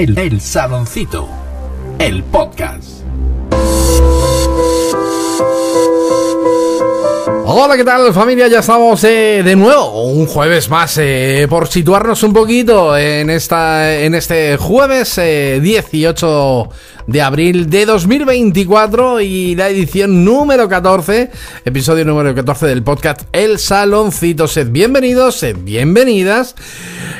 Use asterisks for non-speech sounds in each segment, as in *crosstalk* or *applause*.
El, Saloncito, el podcast. Hola, ¿qué tal familia? Ya estamos eh, de nuevo, un jueves más, eh, por situarnos un poquito en, esta, en este jueves 18 eh, de abril de 2024 y la edición número 14, episodio número 14 del podcast El Saloncito. Sed bienvenidos, sed bienvenidas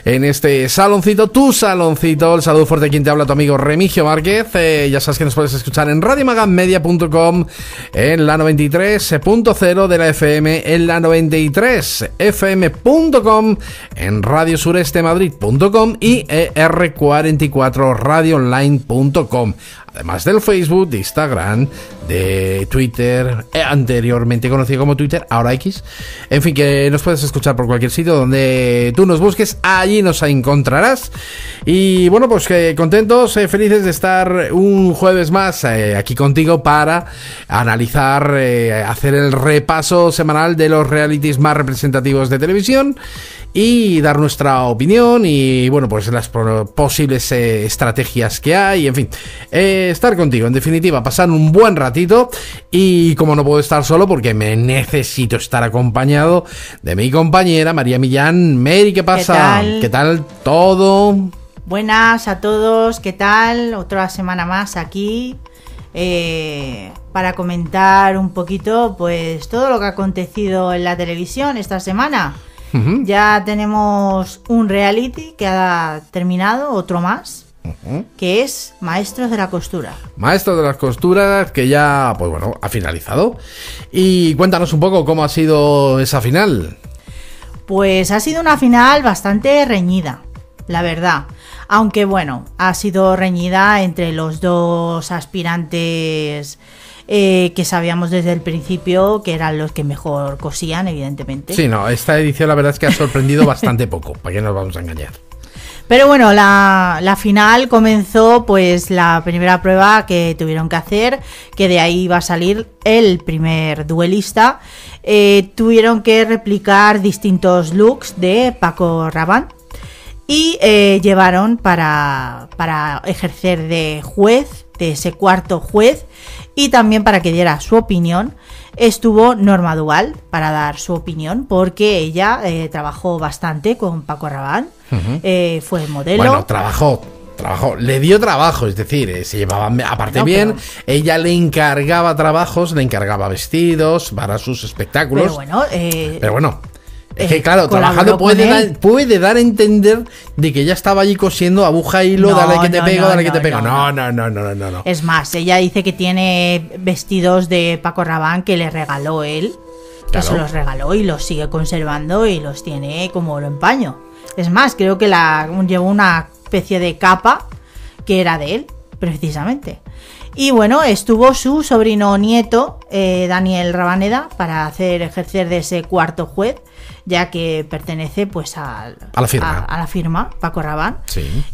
en este saloncito, tu saloncito. El saludo fuerte quien te habla, tu amigo Remigio Márquez. Eh, ya sabes que nos puedes escuchar en radiomaganmedia.com, en la 93.0 de la FM, en la 93fm.com, en radiosurestemadrid.com y er44radioonline.com además del Facebook, de Instagram, de Twitter, eh, anteriormente conocido como Twitter, ahora X. En fin, que nos puedes escuchar por cualquier sitio donde tú nos busques, allí nos encontrarás. Y bueno, pues que contentos, eh, felices de estar un jueves más eh, aquí contigo para analizar, hacer el repaso semanal de los realities más representativos de televisión y dar nuestra opinión y, bueno, pues las posibles eh, estrategias que hay, en fin, eh, estar contigo, en definitiva, pasar un buen ratito y como no puedo estar solo porque me necesito estar acompañado de mi compañera María Millán. Mary, ¿qué pasa? ¿Qué tal, todo? Buenas a todos, ¿qué tal? Otra semana más aquí eh, para comentar un poquito pues todo lo que ha acontecido en la televisión esta semana. Ya tenemos un reality que ha terminado, otro más. Que es Maestros de la Costura. Maestros de las Costuras, que ya, pues bueno, ha finalizado. Y cuéntanos un poco cómo ha sido esa final. Pues ha sido una final bastante reñida, la verdad. Aunque bueno, ha sido reñida entre los dos aspirantes eh, que sabíamos desde el principio que eran los que mejor cosían, evidentemente. Sí, no, esta edición la verdad es que ha sorprendido *laughs* bastante poco, para que nos vamos a engañar. Pero bueno, la, final comenzó pues la primera prueba que tuvieron que hacer, que de ahí va a salir el primer duelista. Eh, tuvieron que replicar distintos looks de Paco Rabanne y eh, llevaron para, para ejercer de juez, de ese cuarto juez, y también para que diera su opinión estuvo Norma Dual para dar su opinión, porque ella eh, trabajó bastante con Paco Rabán, eh, fue modelo. Bueno, trabajó trabajó le dio trabajo, es decir, eh, se llevaban aparte bien, ella le encargaba trabajos, le encargaba vestidos para sus espectáculos. Pero bueno, pero bueno que claro, trabajando puede dar, a entender de que ella estaba allí cosiendo aguja hilo, dale que te pego, dale que te pego. No no no, no, no, no, Es más, ella dice que tiene vestidos de Paco Rabán que le regaló él. Que se los regaló y los sigue conservando y los tiene como lo empaño. Es más, creo que la, llevó una especie de capa que era de él, precisamente. Y bueno, estuvo su sobrino nieto, eh, Daniel Rabaneda, para hacer ejercer de ese cuarto juez ya que pertenece pues a, la firma. Paco Rabanne.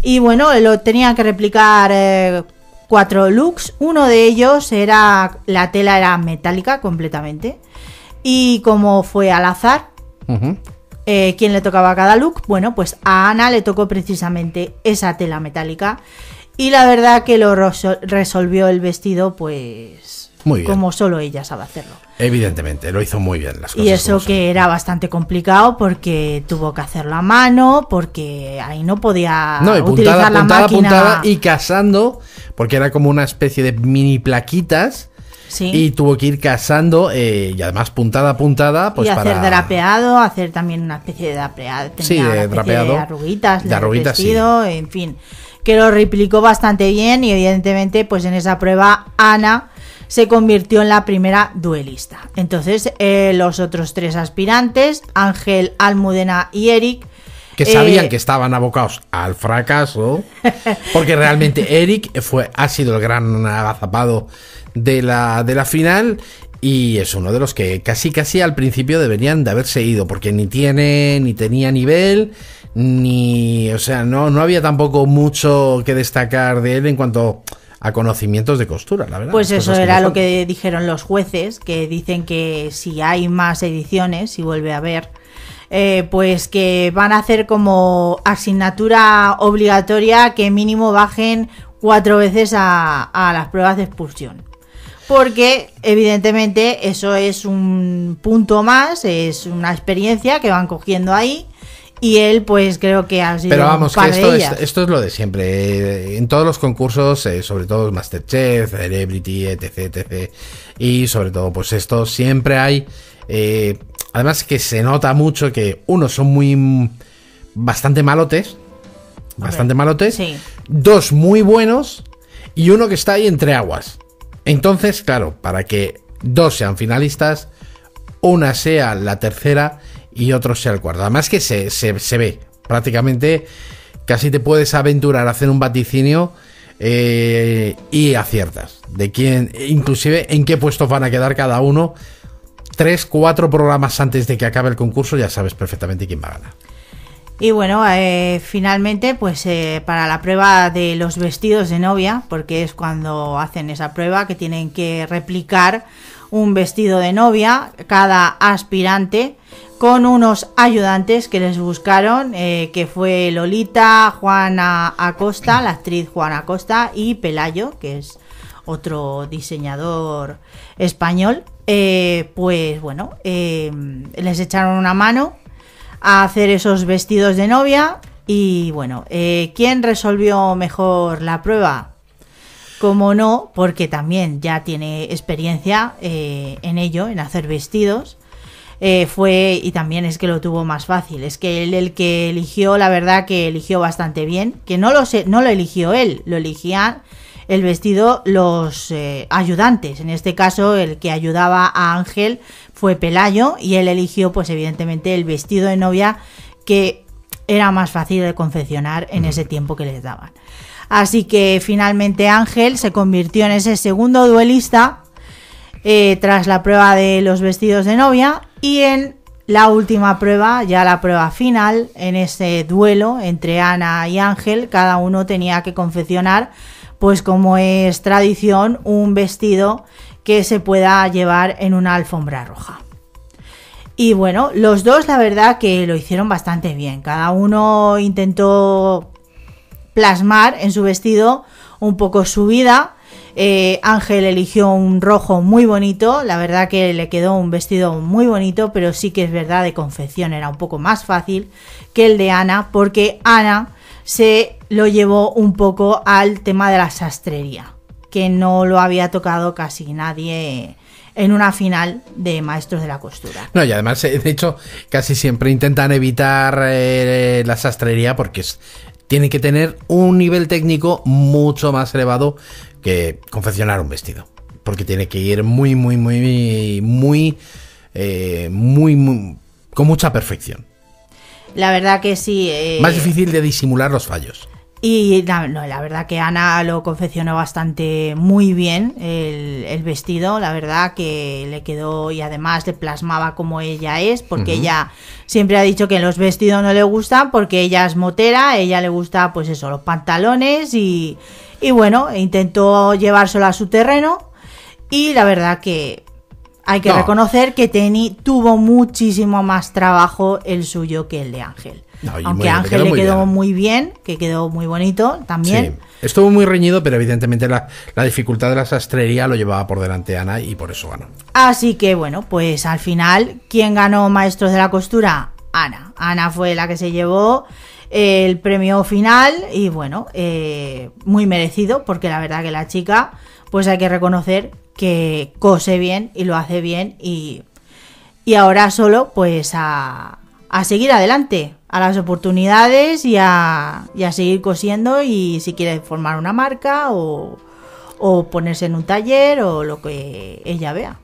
Y bueno, lo tenía que replicar eh, cuatro looks. Uno de ellos era, la tela era metálica completamente. Y como fue al azar, eh, ¿quién le tocaba cada look? Bueno, pues a Ana le tocó precisamente esa tela metálica. Y la verdad que lo resolvió el vestido, pues... Muy Como solo ella sabe hacerlo. Evidentemente, lo hizo muy bien las cosas Y eso que era bastante complicado porque tuvo que hacerlo a mano, porque ahí no podía no, puntada, utilizar puntada, Puntada y casando, porque era como una especie de mini plaquitas. Sí. Y tuvo que ir casando eh, y además puntada a puntada. Pues y hacer drapeado, hacer también una especie de drapeado. Sí, de drapeado. arruguitas, de, arruguitas, vestido, en fin. Que lo replicó bastante bien y evidentemente pues en esa prueba Ana se convirtió en la primera duelista. Entonces, eh, los otros tres aspirantes, Ángel, Almudena y Eric, que sabían eh, que estaban abocados al fracaso, porque realmente *laughs* Eric fue, ha sido el gran agazapado de la, de la final y es uno de los que casi casi al principio deberían de haberse ido, porque ni tiene, ni tenía nivel, ni, o sea, no, no había tampoco mucho que destacar de él en cuanto a conocimientos de costura, la verdad. Pues eso era lo que dijeron los jueces, que dicen que si hay más ediciones, si vuelve a haber, eh, pues que van a hacer como asignatura obligatoria que mínimo bajen cuatro veces a las pruebas de expulsión porque evidentemente eso es un punto más, es una experiencia que van cogiendo ahí y él pues creo que ha sido pero vamos que esto es, esto es lo de siempre eh, en todos los concursos eh, sobre todo Masterchef Celebrity etc y sobre todo pues esto siempre hay eh, además que se nota mucho que unos son muy bastante malotes bastante malotes dos muy buenos y uno que está ahí entre aguas entonces claro para que dos sean finalistas una sea la tercera y otros sea el cuarto. Además que se, ve, prácticamente casi te puedes aventurar a hacer un vaticinio eh, y aciertas. De quién, inclusive en qué puestos van a quedar cada uno. Tres, cuatro programas antes de que acabe el concurso ya sabes perfectamente quién va a ganar. Y bueno, eh, finalmente, pues eh, para la prueba de los vestidos de novia, porque es cuando hacen esa prueba que tienen que replicar un vestido de novia cada aspirante con unos ayudantes que les buscaron, eh, que fue Lolita, Juana Acosta, la actriz Juana Acosta y Pelayo, que es otro diseñador español. Eh, pues bueno, eh, les echaron una mano a hacer esos vestidos de novia y bueno, ¿quién resolvió mejor la prueba? como no, porque también ya tiene experiencia eh, en ello, en hacer vestidos. Eh, fue, y también es que lo tuvo más fácil, es que el que eligió, la verdad que eligió bastante bien, que no lo, sé, no lo eligió él, lo eligían el vestido los eh, ayudantes. En este caso, el que ayudaba a Ángel fue Pelayo y él eligió, pues evidentemente, el vestido de novia que era más fácil de confeccionar en mm. ese tiempo que les daban. Así que finalmente Ángel se convirtió en ese segundo duelista eh, tras la prueba de los vestidos de novia y en la última prueba, ya la prueba final, en ese duelo entre Ana y Ángel, cada uno tenía que confeccionar, pues como es tradición, un vestido que se pueda llevar en una alfombra roja. Y bueno, los dos la verdad que lo hicieron bastante bien, cada uno intentó plasmar en su vestido un poco su vida. Eh, Ángel eligió un rojo muy bonito, la verdad que le quedó un vestido muy bonito, pero sí que es verdad de confección era un poco más fácil que el de Ana, porque Ana se lo llevó un poco al tema de la sastrería, que no lo había tocado casi nadie en una final de Maestros de la Costura. No, y además, eh, de hecho, casi siempre intentan evitar eh, la sastrería porque es tiene que tener un nivel técnico mucho más elevado que confeccionar un vestido. Porque tiene que ir muy, muy, muy, muy, eh, muy, muy, con mucha perfección. La verdad que sí. Eh. Más difícil de disimular los fallos. Y la, no, la verdad que Ana lo confeccionó bastante muy bien el, vestido, la verdad que le quedó y además le plasmaba como ella es, porque ella siempre ha dicho que los vestidos no le gustan porque ella es motera, ella le gusta pues eso, los pantalones y, bueno, intentó llevárselo a su terreno y la verdad que hay que reconocer que Tenny tuvo muchísimo más trabajo el suyo que el de Ángel. Aunque Ángel quedó le quedó muy bien. que quedó muy bonito también. Estuvo muy reñido, pero evidentemente la, dificultad de la sastrería lo llevaba por delante Ana y por eso ganó. Así que bueno, pues al final, ¿quién ganó Maestros de la Costura? Ana. Ana fue la que se llevó eh, el premio final y bueno, eh, muy merecido porque la verdad que la chica, pues hay que reconocer que cose bien y lo hace bien y, ahora solo pues a, a seguir adelante a las oportunidades y a, seguir cosiendo y si quiere formar una marca o, o ponerse en un taller o lo que ella vea.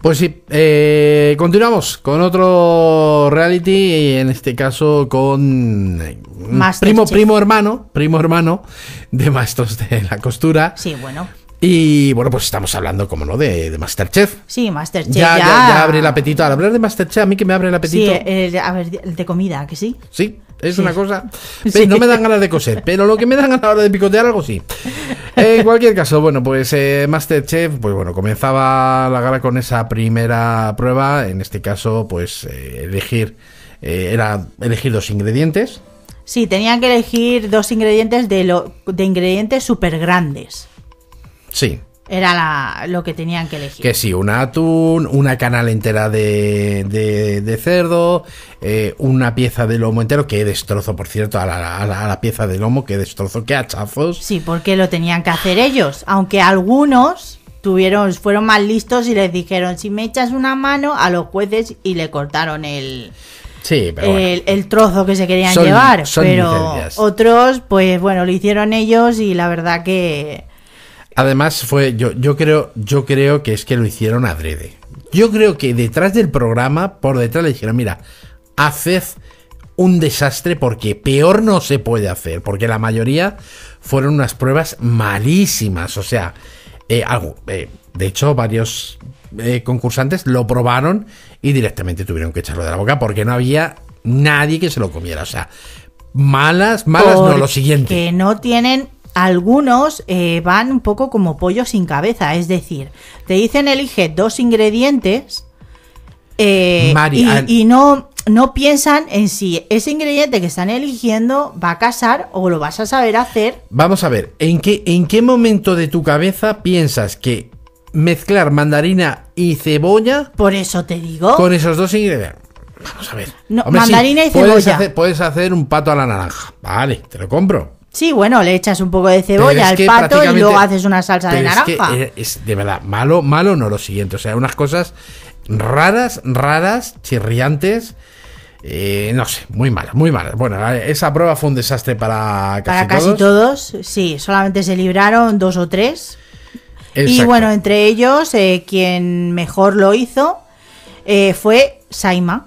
Pues sí, eh, continuamos con otro reality, en este caso con mm, primo, primo hermano, primo hermano de Maestros de la Costura. Sí, bueno. Y bueno, pues estamos hablando, como no, de, Masterchef. Sí, Masterchef. Ya, abre el apetito. Al hablar de Masterchef, a mí que me abre el apetito. Sí, a ver, de comida, que sí. Sí, es una cosa. *laughs* No me dan ganas de coser, pero lo que me dan ganas ahora de picotear, algo sí. *laughs* En cualquier caso, bueno, pues eh, Masterchef, pues bueno, comenzaba la gala con esa primera prueba. En este caso, pues eh, elegir. Eh, era elegir dos ingredientes. Sí, tenían que elegir dos ingredientes de, lo, de ingredientes súper grandes. Sí. Era lo que tenían que elegir. Que sí, un atún, una canal entera de, de, cerdo, eh, una pieza de lomo entero, que destrozo, por cierto, a la, pieza de lomo, que destrozo, qué hachazos. Sí, porque lo tenían que hacer ellos. Aunque algunos tuvieron, fueron más listos y les dijeron, si me echas una mano a los jueces y le cortaron el... Sí, pero el, trozo que se querían llevar, pero otros, pues bueno, lo hicieron ellos y la verdad que Además, fue. Yo, yo creo, yo creo que es que lo hicieron adrede. Yo creo que detrás del programa, por detrás le dijeron, mira, haced un desastre porque peor no se puede hacer. Porque la mayoría fueron unas pruebas malísimas. O sea, eh, algo. Eh, de hecho, varios eh, concursantes lo probaron y directamente tuvieron que echarlo de la boca porque no había nadie que se lo comiera. O sea, malas, malas, no, lo siguiente. Que no tienen algunos eh, van un poco como pollo sin cabeza, es decir, te dicen elige dos ingredientes eh, y, no, no piensan en si ese ingrediente que están eligiendo va a casar o lo vas a saber hacer. Vamos a ver, ¿en qué, en qué momento de tu cabeza piensas que mezclar mandarina y cebolla? Por eso te digo. Con esos dos ingredientes. Vamos a ver. mandarina y cebolla. puedes hacer un pato a la naranja. Vale, te lo compro. Sí, bueno, le echas un poco de cebolla al pato y luego haces una salsa de naranja. Es, de verdad, malo, malo no lo siguiente. O sea, unas cosas raras, raras, chirriantes. Eh, no sé, muy malas, muy malas. Bueno, esa prueba fue un desastre para casi todos. para casi todos. sí, solamente se libraron dos o tres. Y bueno, entre ellos, eh, quien mejor lo hizo eh, fue Saima.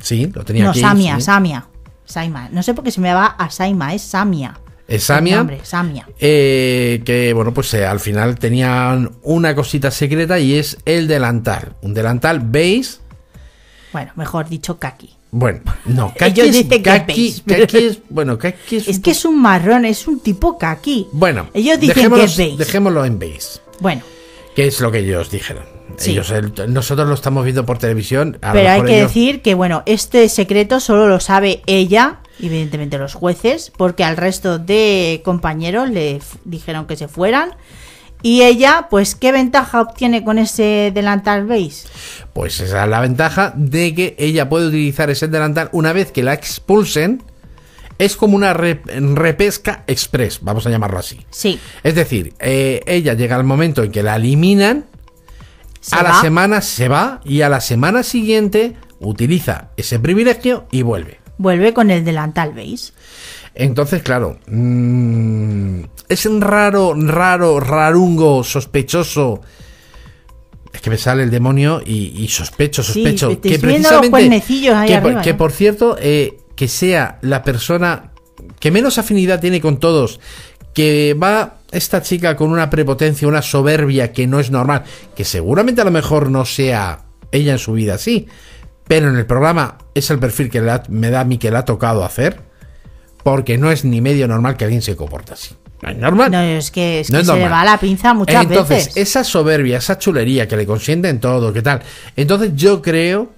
Sí, lo tenía No, Samia, Samia. Saima. No sé por qué se me va a Saima, es Samia. Eh, Samia. Samia. Eh, que bueno, pues eh, al final tenían una cosita secreta y es el delantal. Un delantal beige. Bueno, mejor dicho, kaki. Bueno, no, *laughs* kaki, es, kaki, es, bueno, es, un... que es un marrón, es un tipo kaki. Bueno, ellos dicen que es beige. Dejémoslo en beige. Bueno, que es lo que ellos dijeron. nosotros lo estamos viendo por televisión. pero hay que decir que bueno, este secreto solo lo sabe ella evidentemente los jueces, porque al resto de compañeros le dijeron que se fueran. Y ella, pues, ¿qué ventaja obtiene con ese delantal veis? Pues esa es la ventaja de que ella puede utilizar ese delantal una vez que la expulsen. Es como una repesca express, vamos a llamarlo así. Sí. Es decir, eh, ella llega al momento en que la eliminan, a la semana se va y a la semana siguiente utiliza ese privilegio y vuelve vuelve con el delantal, ¿veis? Entonces, claro, mm, es un raro, raro, rarungo, sospechoso. Es que me sale el demonio y, sospecho, sospecho. que precisamente. que, por cierto, eh, que sea la persona que menos afinidad tiene con todos, que va esta chica con una prepotencia, una soberbia que no es normal, que seguramente a lo mejor no sea ella en su vida así, pero en el programa es el perfil que me da a mí que le ha tocado hacer, porque no es ni medio normal que alguien se comporte así. No es normal. No, es que, se le va la pinza muchas veces. Entonces, esa soberbia, esa chulería que le consienten todo, ¿qué tal? Entonces, yo creo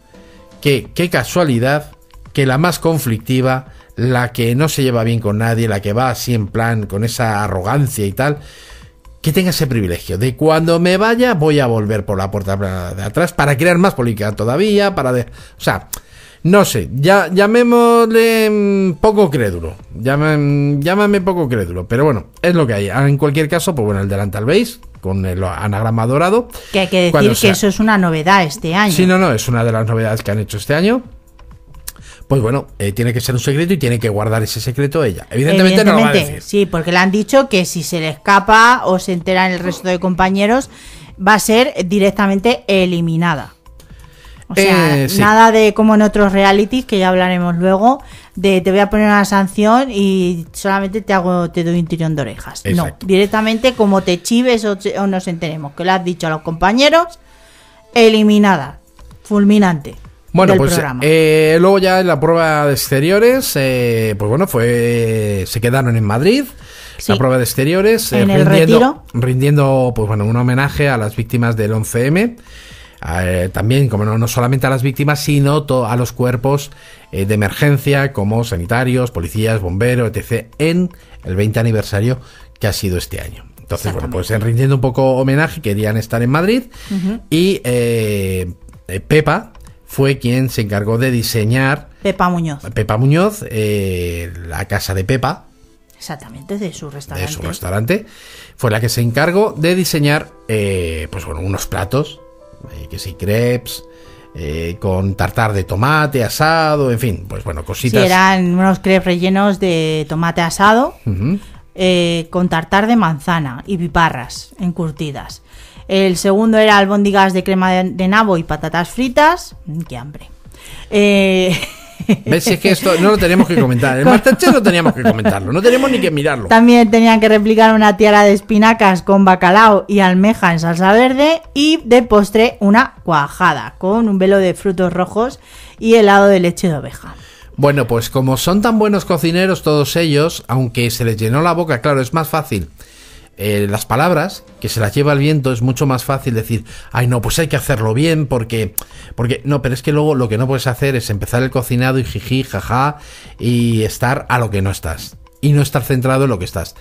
que, qué casualidad, que la más conflictiva, la que no se lleva bien con nadie, la que va así en plan con esa arrogancia y tal, que tenga ese privilegio de cuando me vaya voy a volver por la puerta de atrás para crear más política todavía, para... De, o sea, no sé, ya, llamémosle mm, poco crédulo, llámame, mm, llámame poco crédulo, pero bueno, es lo que hay. Ah, en cualquier caso, pues bueno, el delantal veis con el anagrama dorado. Que hay que decir que eso es una novedad este año. Sí, no, no, es una de las novedades que han hecho este año pues bueno, eh, tiene que ser un secreto y tiene que guardar ese secreto ella. Evidentemente, no va a Sí, porque le han dicho que si se le escapa o se entera en el resto de compañeros, va a ser directamente eliminada. O sea, eh, nada de como en otros realities, que ya hablaremos luego, de te voy a poner una sanción y solamente te hago, te doy un tirón de orejas. No, directamente como te chives o, o nos enteremos, que lo has dicho a los compañeros, eliminada, fulminante. Bueno, pues eh, luego ya en la prueba de exteriores, eh, pues bueno, fue se quedaron en Madrid. La prueba de exteriores, eh, en rindiendo, rindiendo, pues bueno, un homenaje a las víctimas del 11M. también, como no, solamente a las víctimas, sino a los cuerpos de emergencia, como sanitarios, policías, bomberos, etc., en el 20 aniversario que ha sido este año. Entonces, bueno, pues rindiendo un poco homenaje, querían estar en Madrid y eh, Pepa, fue quien se encargó de diseñar. Pepa Muñoz. Pepa Muñoz, eh, la casa de Pepa. Exactamente, de su restaurante. De su restaurante. Fue la que se encargó de diseñar, eh, pues bueno, unos platos, eh, que sí, crepes. con tartar de tomate asado, en fin, pues bueno, cositas. Sí, eran unos crepes rellenos de tomate asado con tartar de manzana y piparras encurtidas. El segundo era albóndigas de crema de, nabo y patatas fritas. Mm, ¡Qué hambre! Eh... ¿Ves? que esto no lo tenemos que comentar. El *laughs* Masterchef no teníamos que comentarlo, no tenemos ni que mirarlo. También tenían que replicar una tiara de espinacas con bacalao y almeja en salsa verde y de postre una cuajada con un velo de frutos rojos y helado de leche de oveja. Bueno, pues como son tan buenos cocineros todos ellos, aunque se les llenó la boca, claro, es más fácil eh, las palabras, que se las lleva el viento, es mucho más fácil decir, ay no, pues hay que hacerlo bien porque, porque no, pero es que luego lo que no puedes hacer es empezar el cocinado y jiji, jaja, y estar a lo que no estás. Y no estar centrado en lo que estás.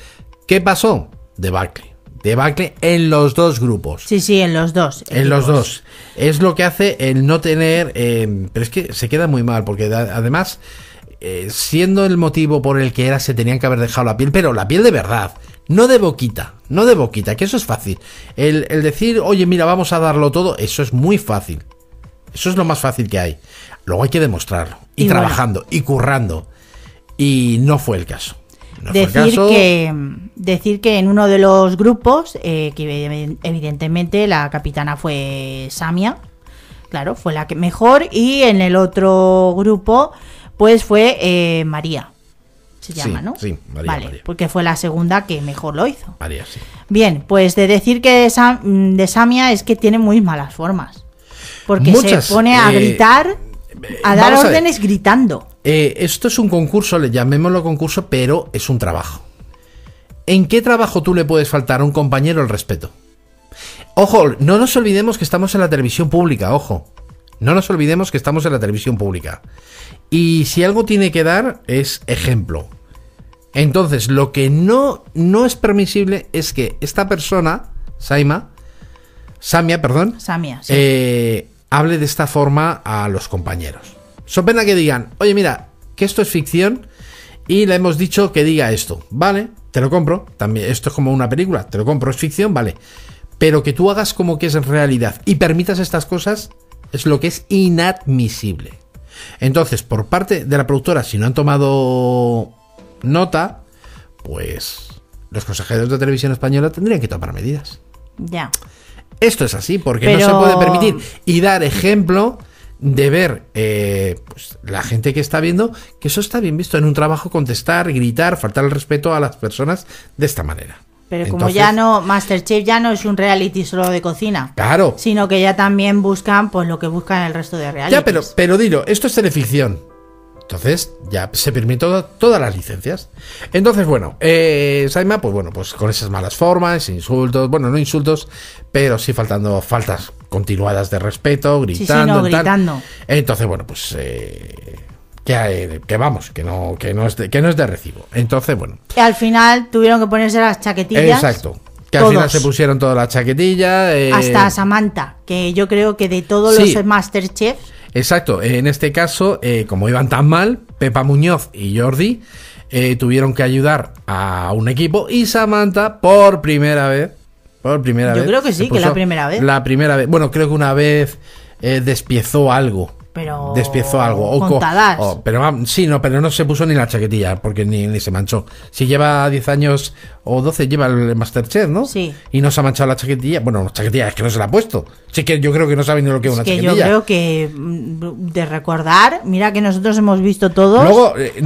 ¿Qué pasó? Debacle. Debacle en los dos grupos. Sí, sí, en los dos. En, los dos. Es lo que hace el no tener... Eh, pero es que se queda muy mal porque además... Eh, siendo el motivo por el que era, se tenían que haber dejado la piel, pero la piel de verdad. No de boquita, no de boquita, que eso es fácil. El, decir, oye, mira, vamos a darlo todo, eso es muy fácil. Eso es lo más fácil que hay. Luego hay que demostrarlo. Y, trabajando, y currando. Y no fue el caso. decir, que, decir que en uno de los grupos, eh, que evidentemente la capitana fue Samia, claro, fue la que mejor, y en el otro grupo, pues fue eh, María se llama, ¿no? Sí, María, vale, Porque fue la segunda que mejor lo hizo. María, sí. Bien, pues de decir que de, mm, de Samia es que tiene muy malas formas. Porque se pone a eh, gritar, eh, a dar órdenes gritando. Eh, esto es un concurso, le llamémoslo concurso, pero es un trabajo. ¿En qué trabajo tú le puedes faltar a un compañero el respeto? Ojo, no nos olvidemos que estamos en la televisión pública, ojo. No nos olvidemos que estamos en la televisión pública. Y si algo tiene que dar es ejemplo. Entonces, lo que no, no es permisible es que esta persona, Saima, Samia, perdón, Samia, eh, hable de esta forma a los compañeros. Son pena que digan, oye, mira, que esto es ficción y le hemos dicho que diga esto. Vale, te lo compro. También, esto es como una película, te lo compro, es ficción, vale. Pero que tú hagas como que es realidad y permitas estas cosas es lo que es inadmisible. Entonces, por parte de la productora, si no han tomado nota, pues los consejeros de televisión española tendrían que tomar medidas. Ya. Esto es así, porque no se puede permitir. Y dar ejemplo de ver eh, pues, la gente que está viendo que eso está bien visto en un trabajo, contestar, gritar, faltar el respeto a las personas de esta manera. Pero como ya no, Masterchef ya no es un reality solo de cocina. Claro. Sino que ya también buscan pues lo que buscan el resto de realities. Ya, pero, pero dilo, esto es teleficción. Entonces ya se permiten todas las licencias. Entonces, bueno, eh, Saima, pues bueno, pues con esas malas formas, insultos, bueno, no insultos, pero sí faltando faltas continuadas de respeto, gritando. sí, no, gritando. Entonces, bueno, pues eh, eh, que, vamos, que no, que, no es de, que no es de recibo. Entonces, bueno. al final tuvieron que ponerse las chaquetillas. Exacto. Que al final se pusieron todas las chaquetillas. Eh, Hasta Samantha, que yo creo que de todos los Masterchef. Exacto. En este caso, eh, como iban tan mal, Pepa Muñoz y Jordi tuvieron que ayudar a un equipo y Samantha, por primera vez. Por primera Yo vez. Yo creo que sí, que la primera vez. La primera vez. Bueno, creo que una vez despiezó algo pero despiezó algo o, pero sí no pero no se puso ni la chaquetilla porque ni, se manchó si lleva 10 años o 12 lleva el Masterchef no sí y no se ha manchado la chaquetilla bueno la chaquetilla es que no se la ha puesto sí que yo creo que no sabe ni lo que es una que yo creo que mm, de recordar mira que nosotros hemos visto todos luego eh,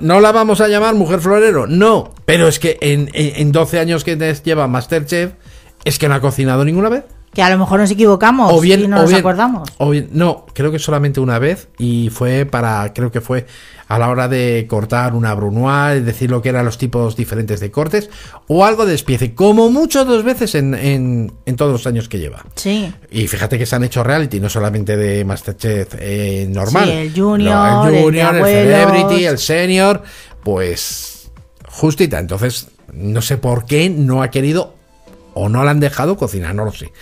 no, la vamos a llamar mujer florero no pero es que en, en, en 12 años que lleva Masterchef es que no ha cocinado ninguna vez que a lo mejor nos equivocamos o bien, no nos acordamos. no, creo que solamente una vez y fue para, creo que fue a la hora de cortar una brunoise, decir lo que eran los tipos diferentes de cortes o algo de despiece, como mucho dos veces en, en, todos los años que lleva. Sí. Y fíjate que se han hecho reality, no solamente de Masterchef eh, normal. Sí, el Junior, el, junior el Celebrity, el Senior, pues justita. Entonces, no sé por qué no ha querido o no la han dejado cocinar, no lo sé.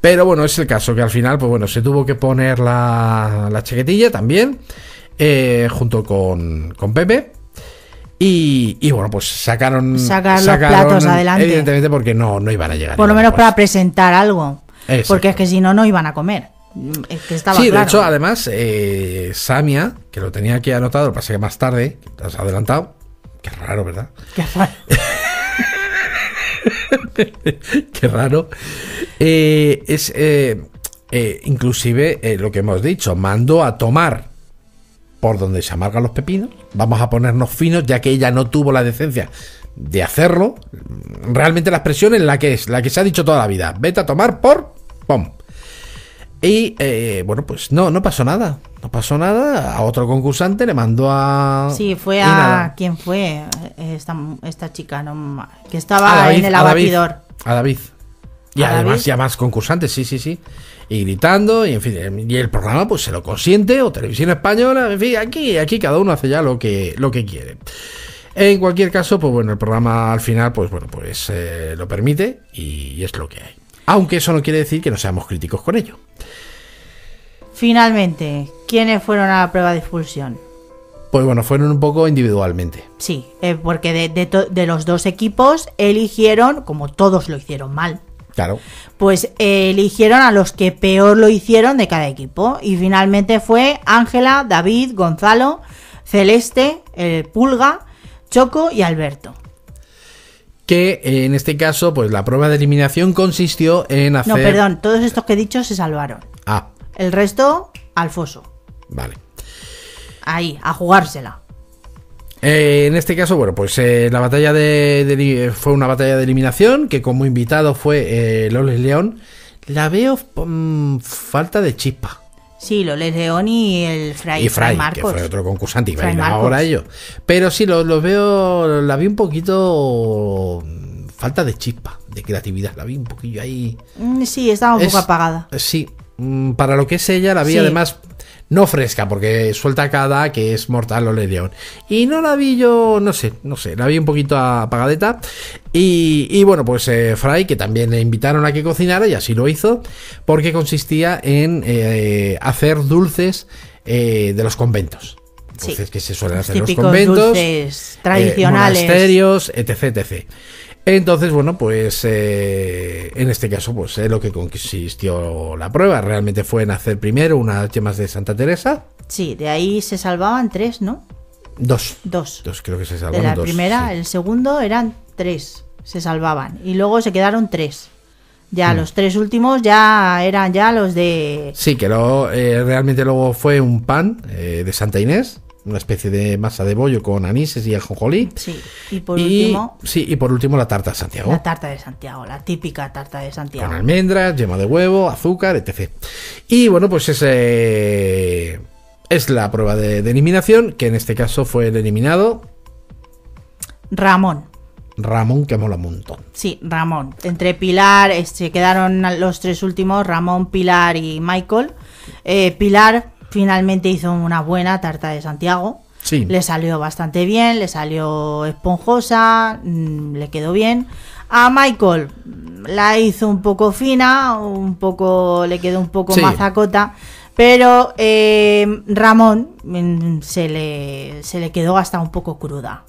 Pero bueno, es el caso que al final, pues bueno, se tuvo que poner la, la chaquetilla también, eh, junto con, Pepe. Y, bueno, pues sacaron, los platos adelante. Evidentemente, porque no, no iban a llegar. Por lo menos para presentar algo. Porque es que si no, no iban a comer. Es que estaba sí, de hecho, además, eh, Samia, que lo tenía aquí anotado, lo que más tarde, te has adelantado. Qué raro, ¿verdad? Qué raro. *laughs* *laughs* Qué raro. Eh, es eh, eh, inclusive lo que hemos dicho, mando a tomar por donde se amargan los pepinos. Vamos a ponernos finos, ya que ella no tuvo la decencia de hacerlo. Realmente la expresión es la que es, la que se ha dicho toda la vida. Vete a tomar por... ¡Pum! Y bueno, pues no, no pasó nada no pasó nada, a otro concursante le mandó a... Sí, fue a... ¿Quién fue? Esta, chica, que estaba en el abatidor. A David. Y además ya más concursantes, sí, sí, sí. Y gritando, y en fin, y el programa pues se lo consiente, o Televisión Española, en fin, aquí, aquí cada uno hace ya lo que, lo que quiere. En cualquier caso, pues bueno, el programa al final, pues bueno, pues eh, lo permite y es lo que hay. Aunque eso no quiere decir que no seamos críticos con ello. Finalmente, ¿quiénes fueron a la prueba de expulsión? Pues bueno, fueron un poco individualmente. Sí, eh, porque de, los dos equipos eligieron, como todos lo hicieron mal. Claro. Pues eh, eligieron a los que peor lo hicieron de cada equipo. Y finalmente fue Ángela, David, Gonzalo, Celeste, eh, Pulga, Choco y Alberto. Que en este caso, pues la prueba de eliminación consistió en hacer. No, perdón, todos estos que he dicho se salvaron. Ah, el resto, al foso. Vale. Ahí, a jugársela. Eh, en este caso, bueno, pues eh, la batalla de, eh, fue una batalla de eliminación que como invitado fue Loles León. La veo mm, falta de chispa. Sí, Loles León y el Fray, y Marcos. Que fue otro concursante ahora ellos. Pero sí, los veo, la vi un poquito falta de chispa, de creatividad. La vi un poquillo ahí. Mm, sí, estaba un poco apagada. Sí, Mm, para lo que es ella, la vi además no fresca, porque suelta cada que es mortal o León. Y no la vi yo, no sé, no sé, la vi un poquito apagadeta. Y, y bueno, pues Fray, eh, Fry, que también le invitaron a que cocinara, y así lo hizo, porque consistía en eh, hacer dulces eh, de los conventos. Dulces que se suelen hacer en los conventos. Dulces tradicionales. monasterios, etc, etc. Entonces, bueno, pues eh, en este caso, pues lo que consistió la prueba. Realmente fue en hacer primero unas yemas de Santa Teresa. Sí, de ahí se salvaban tres, ¿no? Dos. Dos. Dos, creo que se salvaban. De la primera, el segundo eran tres, se salvaban. Y luego se quedaron tres. Ya mm. los tres últimos ya eran ya los de... Sí, que lo, eh, realmente luego fue un pan eh, de Santa Inés una especie de masa de bollo con anises y ajonjolí. Sí, y por último. Sí, y por último la tarta de Santiago. La tarta de Santiago, la típica tarta de Santiago. Con almendras, yema de huevo, azúcar, etc. Y bueno, pues ese eh, es la prueba de, eliminación, que en este caso fue el eliminado. Ramón. Ramón que mola un montón. Sí, Ramón. Entre Pilar, se este, quedaron los tres últimos, Ramón, Pilar y Michael. Eh, Pilar Finalmente hizo una buena tarta de Santiago. Sí. Le salió bastante bien, le salió esponjosa, mm, le quedó bien. A Michael la hizo un poco fina, un poco le quedó un poco mazacota, pero eh, Ramón mm, se le, se le quedó hasta un poco cruda.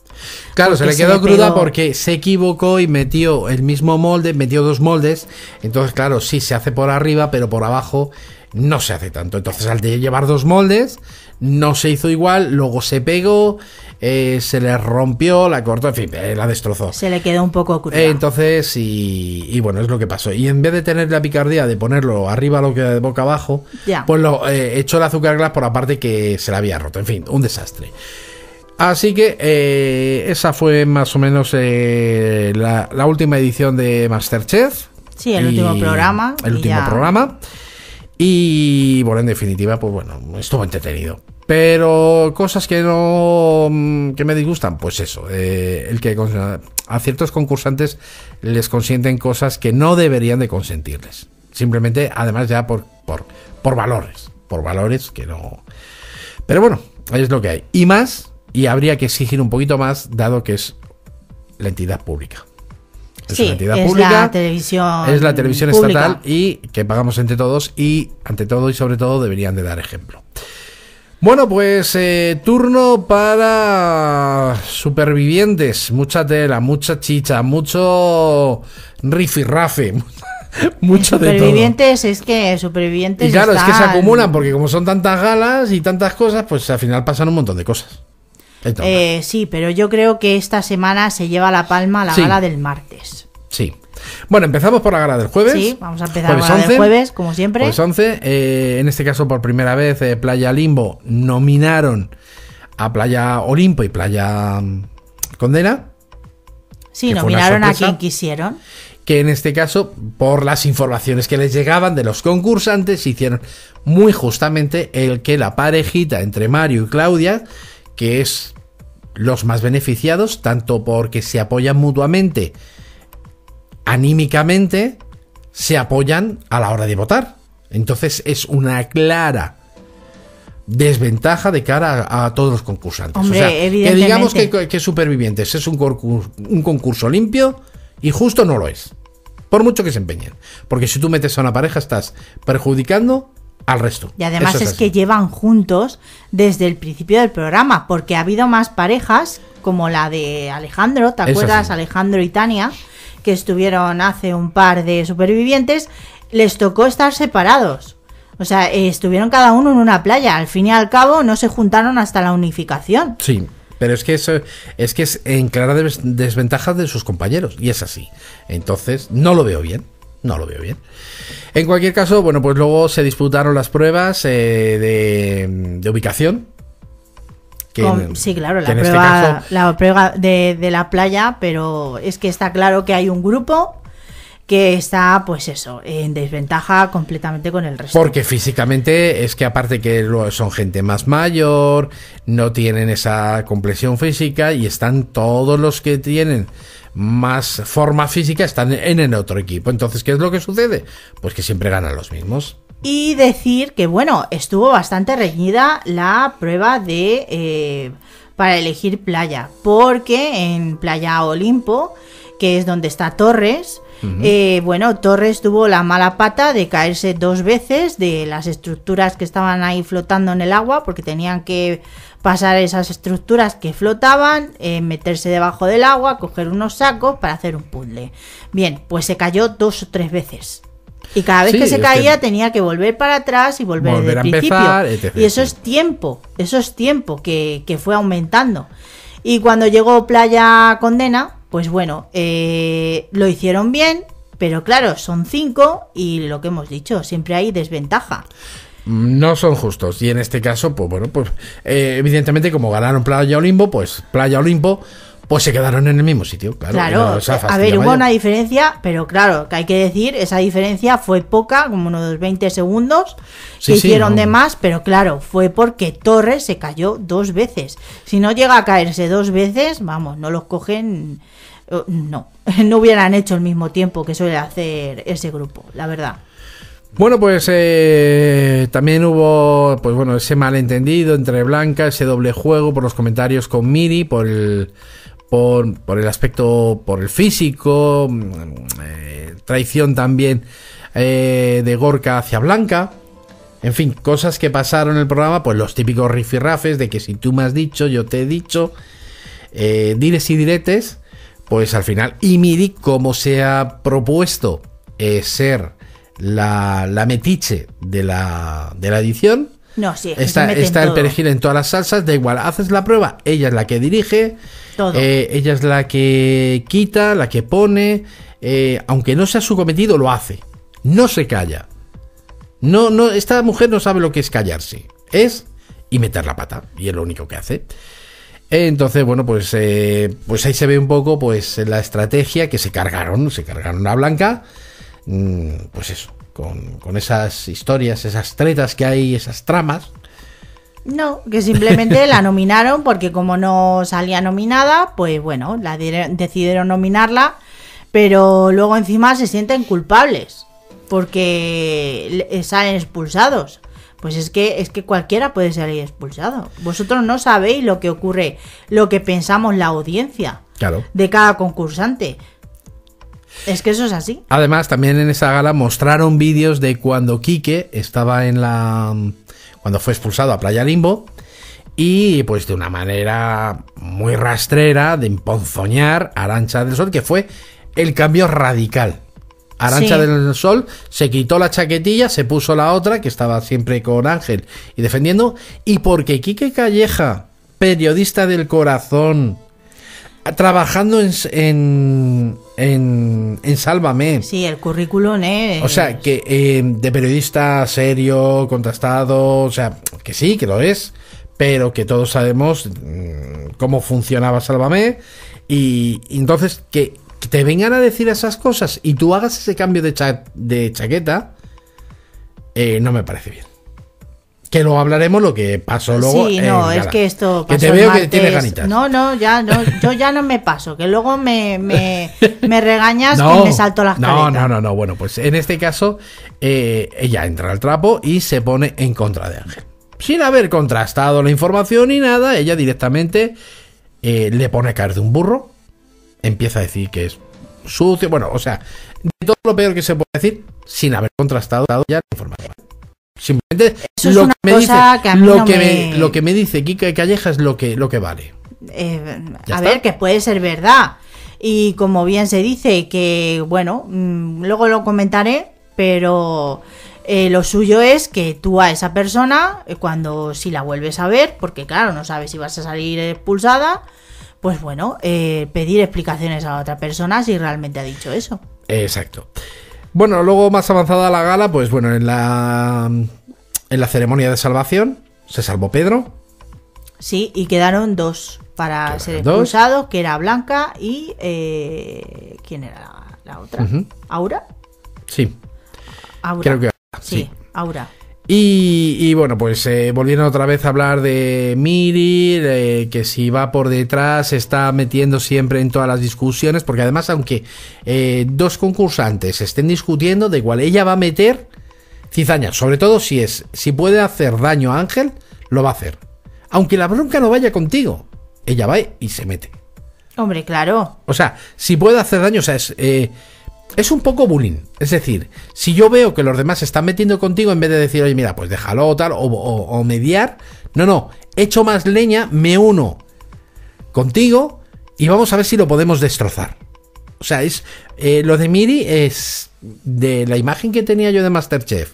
Claro, se le quedó cruda porque se equivocó y metió el mismo molde, metió dos moldes. Entonces, claro, sí, se hace por arriba, pero por abajo no se hace tanto. Entonces, al de llevar dos moldes, no se hizo igual, luego se pegó, eh, se le rompió, la cortó, en fin, eh, la destrozó. Se le quedó un poco eh, entonces, y, bueno, es lo que pasó. Y en vez de tener la picardía de ponerlo arriba lo que de boca abajo, pues lo echó el azúcar glass por la parte que se la había roto. En fin, un desastre. Así que esa fue más o menos la, última edición de Masterchef. Sí, el último programa. El último programa. Y bueno, en definitiva, pues bueno, estuvo entretenido. Pero cosas que no mm, que me disgustan, pues eso, eh, el que a ciertos concursantes les consienten cosas que no deberían de consentirles. Simplemente, además ya por, por, por valores, por valores que no... Pero bueno, es lo que hay. Y más, y habría que exigir un poquito más, dado que es la entidad pública es sí, una es La televisión es la televisión estatal y que pagamos entre todos y ante todo y sobre todo deberían de dar ejemplo. Bueno, pues eh, turno para supervivientes. Mucha tela, mucha chicha, mucho rifirrafe. *laughs* Mucho de supervivientes es que supervivientes. Y claro, es que se acumulan porque como son tantas galas y tantas cosas, pues al final pasan un montón de cosas. Eh, sí, pero yo creo que esta semana se lleva la palma a la gala del martes. Sí. Bueno, empezamos por la gala del jueves. Sí, vamos a empezar por la del jueves, como siempre. Jueves 11. Eh, en este caso, por primera vez, eh, Playa Limbo nominaron a Playa Olimpo y Playa mm, Condena. Sí, nominaron a quien quisieron. Que en este caso, por las informaciones que les llegaban de los concursantes, hicieron muy justamente el que la parejita entre Mario y Claudia que es los más beneficiados, tanto porque se apoyan mutuamente, anímicamente, se apoyan a la hora de votar. Entonces es una clara desventaja de cara a, todos los concursantes. o sea, que digamos que, Supervivientes es un concurso limpio y justo no lo es. Por mucho que se empeñen. Porque si tú metes a una pareja estás perjudicando al resto. Y además es, que llevan juntos desde el principio del programa, porque ha habido más parejas, como la de Alejandro, ¿te acuerdas? Alejandro y Tania, que estuvieron hace un par de supervivientes, les tocó estar separados. O sea, estuvieron cada uno en una playa. Al fin y al cabo, no se juntaron hasta la unificación. Sí. Pero es que es que es en clara desventaja de sus compañeros y es así. Entonces, no lo veo bien. No lo veo bien. En cualquier caso, bueno, pues luego se disputaron las pruebas eh, de, ubicación, sí, claro, este la prueba, de, de, la playa, pero es que está claro que hay un grupo que está, pues eso, en desventaja completamente con el resto. Porque físicamente es que aparte que son gente más mayor, no tienen esa complexión física y están todos los que tienen más forma física están en el otro equipo. Entonces, ¿qué es lo que sucede? Pues que siempre ganan los mismos. Y decir que, bueno, estuvo bastante reñida la prueba de... Eh, para elegir playa, porque en Playa Olimpo, que es donde está Torres, eh, bueno, Torres tuvo la mala pata de caerse dos veces de las estructuras que estaban ahí flotando en el agua, porque tenían que pasar esas estructuras que flotaban, eh, meterse debajo del agua, coger unos sacos para hacer un puzzle. Bien, pues se cayó dos o tres veces. Y cada vez que se caía tenía que volver para atrás y volver, volver Empezar, Y eso es tiempo, eso es tiempo que, que fue aumentando. Y cuando llegó Playa Condena, pues bueno, eh, lo hicieron bien, pero claro, son cinco y lo que hemos dicho, siempre hay desventaja no son justos. Y en este caso, pues bueno, pues eh, evidentemente como ganaron Playa Olimpo, pues Playa Olimpo pues se quedaron en el mismo sitio, claro. a ver, hubo una diferencia, pero claro, que hay que decir, esa diferencia fue poca, como unos 20 segundos, se hicieron de más, pero claro, fue porque Torres se cayó dos veces. Si no llega a caerse dos veces, vamos, no los cogen eh, no, *laughs* no hubieran hecho el mismo tiempo que suele hacer ese grupo, la verdad. Bueno, pues eh, también hubo, pues bueno, ese malentendido entre Blanca, ese doble juego por los comentarios con Miri, por el, por, el aspecto, por el físico, mm, eh, traición también eh, de Gorka hacia Blanca. En fin, cosas que pasaron en el programa, pues los típicos rifirrafes de que si tú me has dicho, yo te he dicho, eh, diles y diretes, pues al final, y Miri, como se ha propuesto ser la, metiche de la, de la edición, Está, está el perejil en todas las salsas, da igual, haces la prueba, ella es la que dirige, eh, ella es la que quita, la que pone, eh, aunque no sea su cometido, lo hace. No se calla. No, no, esta mujer no sabe lo que es callarse. Es y meter la pata, y es lo único que hace. Entonces, bueno, pues, eh, pues ahí se ve un poco pues la estrategia que se cargaron, se cargaron a Blanca. Mm, pues eso, con, con esas historias, esas tretas que hay, esas tramas. No, que simplemente la *laughs* nominaron porque como no salía nominada, pues bueno, la decidieron nominarla, pero luego encima se sienten culpables porque eh, salen expulsados. Pues es que es que cualquiera puede salir expulsado. Vosotros no sabéis lo que ocurre, lo que pensamos la audiencia de cada concursante. Es que eso es así. Además, también en esa gala mostraron vídeos de cuando Quique estaba en la. cuando fue expulsado a Playa Limbo. Y pues de una manera muy rastrera de emponzoñar Arancha del Sol, que fue el cambio radical. Arancha del Sol se quitó la chaquetilla, se puso la otra, que estaba siempre con Ángel y defendiendo. Y porque Quique Calleja, periodista del corazón, trabajando en, en, en, en, Sálvame. Sí, el currículum, ¿eh? O sea, que eh, de periodista serio, contrastado, o sea, que sí, que lo es, pero que todos sabemos mm, cómo funcionaba Sálvame. Y, entonces, que te vengan a decir esas cosas y tú hagas ese cambio de, de chaqueta, eh, no me parece bien que lo hablaremos lo que pasó luego. Sí, no, es que esto. Pasó que te veo que tienes ganitas. No, no, ya no, yo ya no me paso, que luego me, me, *laughs* regañas y me salto las no, No, no, no, bueno, pues en este caso eh, ella entra al trapo y se pone en contra de Ángel. Sin haber contrastado la información y nada, ella directamente eh, le pone a caer de un burro, empieza a decir que es sucio, bueno, o sea, todo lo peor que se puede decir sin haber contrastado ya la información. Simplemente lo, que me, dice, lo que me... Kika Calleja es lo que, lo que vale. Eh, a ver, que puede ser verdad. Y como bien se dice, que bueno, mm, luego lo comentaré, pero eh, lo suyo es que tú a esa persona, eh, cuando si la vuelves a ver, porque claro, no sabes si vas a salir expulsada, pues bueno, pedir explicaciones a otra persona si realmente ha dicho eso. Exacto. Bueno, luego más avanzada la gala, pues bueno, en la, en la ceremonia de salvación se salvó Pedro. Sí, y quedaron dos para ser expulsados, que era Blanca y... Eh, ¿Quién era la, otra? ¿Aura? Sí. Aura. sí, Aura. Y, bueno, pues eh, volvieron otra vez a hablar de Miri, que si va por detrás se está metiendo siempre en todas las discusiones, porque además aunque eh, dos concursantes estén discutiendo, de igual, ella va a meter cizaña, sobre todo si es, si puede hacer daño a Ángel, lo va a hacer. Aunque la bronca no vaya contigo, ella va y se mete. Hombre, claro. O sea, si puede hacer daño, o sea, es... Eh, es un poco bullying. Es decir, si yo veo que los demás se están metiendo contigo, en vez de decir, oye, mira, pues déjalo tal, o, o, o mediar, no, no, echo más leña, me uno contigo y vamos a ver si lo podemos destrozar. O sea, es eh, lo de Miri es de la imagen que tenía yo de Masterchef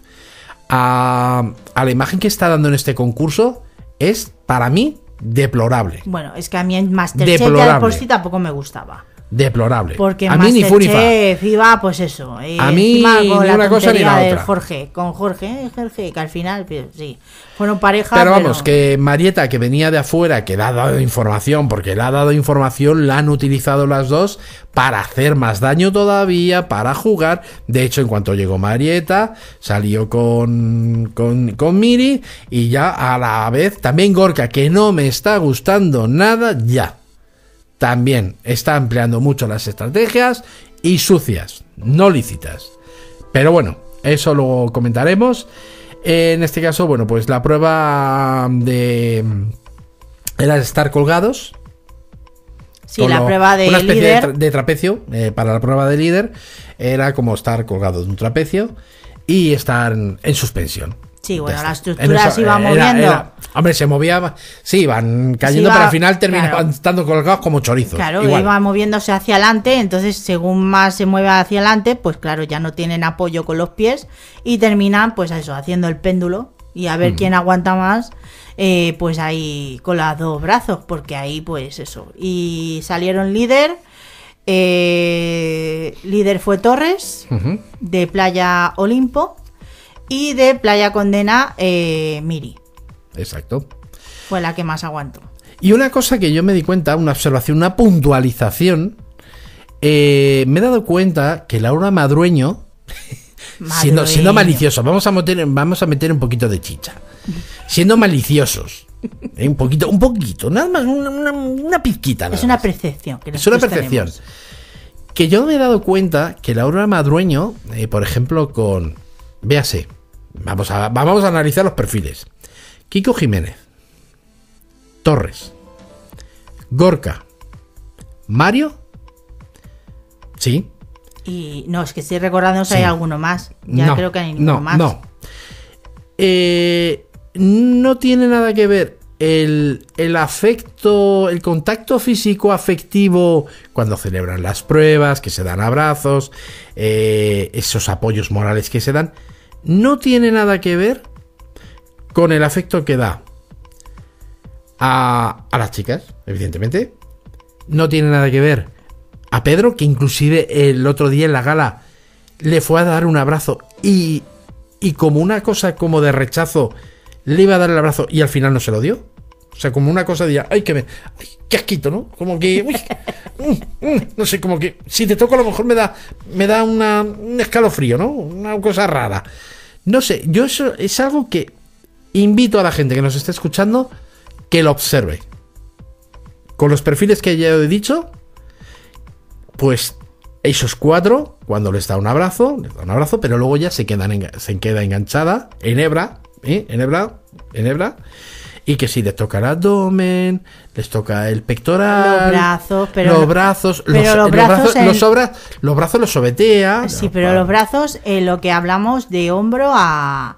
a, a la imagen que está dando en este concurso es para mí deplorable. Bueno, es que a mí Masterchef de por sí tampoco me gustaba deplorable. Porque a mí ni iba, pues eso. a mí ni una cosa ni la otra. Jorge, con Jorge, eh, Jorge, que al final, pues, sí, fueron pareja. Pero, vamos, que Marieta, que venía de afuera, que le ha dado información, porque le ha dado información, la han utilizado las dos para hacer más daño todavía, para jugar. De hecho, en cuanto llegó Marieta, salió con, con, con Miri y ya a la vez también Gorka, que no me está gustando nada, ya también está empleando mucho las estrategias y sucias, no lícitas. Pero bueno, eso lo comentaremos. En este caso, bueno, pues la prueba de mm, era estar colgados. Sí, la prueba de una De, trapecio eh, para la prueba de líder era como estar colgado de un trapecio y estar en suspensión. Sí, bueno, la estructura se iba moviendo. Hombre, se movía. Sí, iban cayendo, pero al final terminaban estando colgados como chorizos. Claro, Igual. iba moviéndose hacia adelante, entonces según más se mueva hacia adelante, pues claro, ya no tienen apoyo con los pies y terminan, pues eso, haciendo el péndulo y a ver mm. quién aguanta más. Eh, pues ahí con los dos brazos, porque ahí pues eso. Y salieron líder, eh, líder fue Torres, de Playa Olimpo, y de Playa Condena, eh, Miri exacto. Fue la que más aguantó. Y una cosa que yo me di cuenta, una observación, una puntualización, eh, me he dado cuenta que Laura Madrueño, *laughs* siendo, siendo, malicioso, vamos a, meter, vamos a meter un poquito de chicha, siendo maliciosos. ¿eh? un poquito, un poquito, nada más, una, pizquita. es una percepción. es una percepción. Que yo me he dado cuenta que Laura Madrueño, eh, por ejemplo, con. Véase, vamos vamos a analizar los perfiles. Kiko Jiménez, Torres, Gorka, Mario. Sí. Y no, es que estoy recordando si hay alguno más. Ya creo que hay ninguno no, más. No. Eh, no tiene nada que ver el, el, afecto, el contacto físico afectivo cuando celebran las pruebas, que se dan abrazos, eh, esos apoyos morales que se dan, no tiene nada que ver con el afecto que da a, las chicas, evidentemente. No tiene nada que ver a Pedro, que inclusive el otro día en la gala le fue a dar un abrazo y, y como una cosa como de rechazo, le iba a dar el abrazo y al final no se lo dio. O sea, como una cosa de ya, ay, que me, qué asquito, ¿no? Como que, *laughs* mm, mm", no sé, como que si te toco a lo mejor me da, me da un escalofrío, ¿no? Una cosa rara. No sé, yo eso es algo que invito a la gente que nos esté escuchando que lo observe. Con los perfiles que ya he dicho, pues esos cuatro, cuando les da un abrazo, les da un abrazo, pero luego ya se, quedan en, se queda enganchada en hebra, ¿eh? en hebra, en hebra. Y que si les toca el abdomen, les toca el pectoral. Los brazos, pero. Los brazos, los, brazos, los, brazos, sobetea. Sí, pero los brazos, eh, lo que hablamos de hombro a,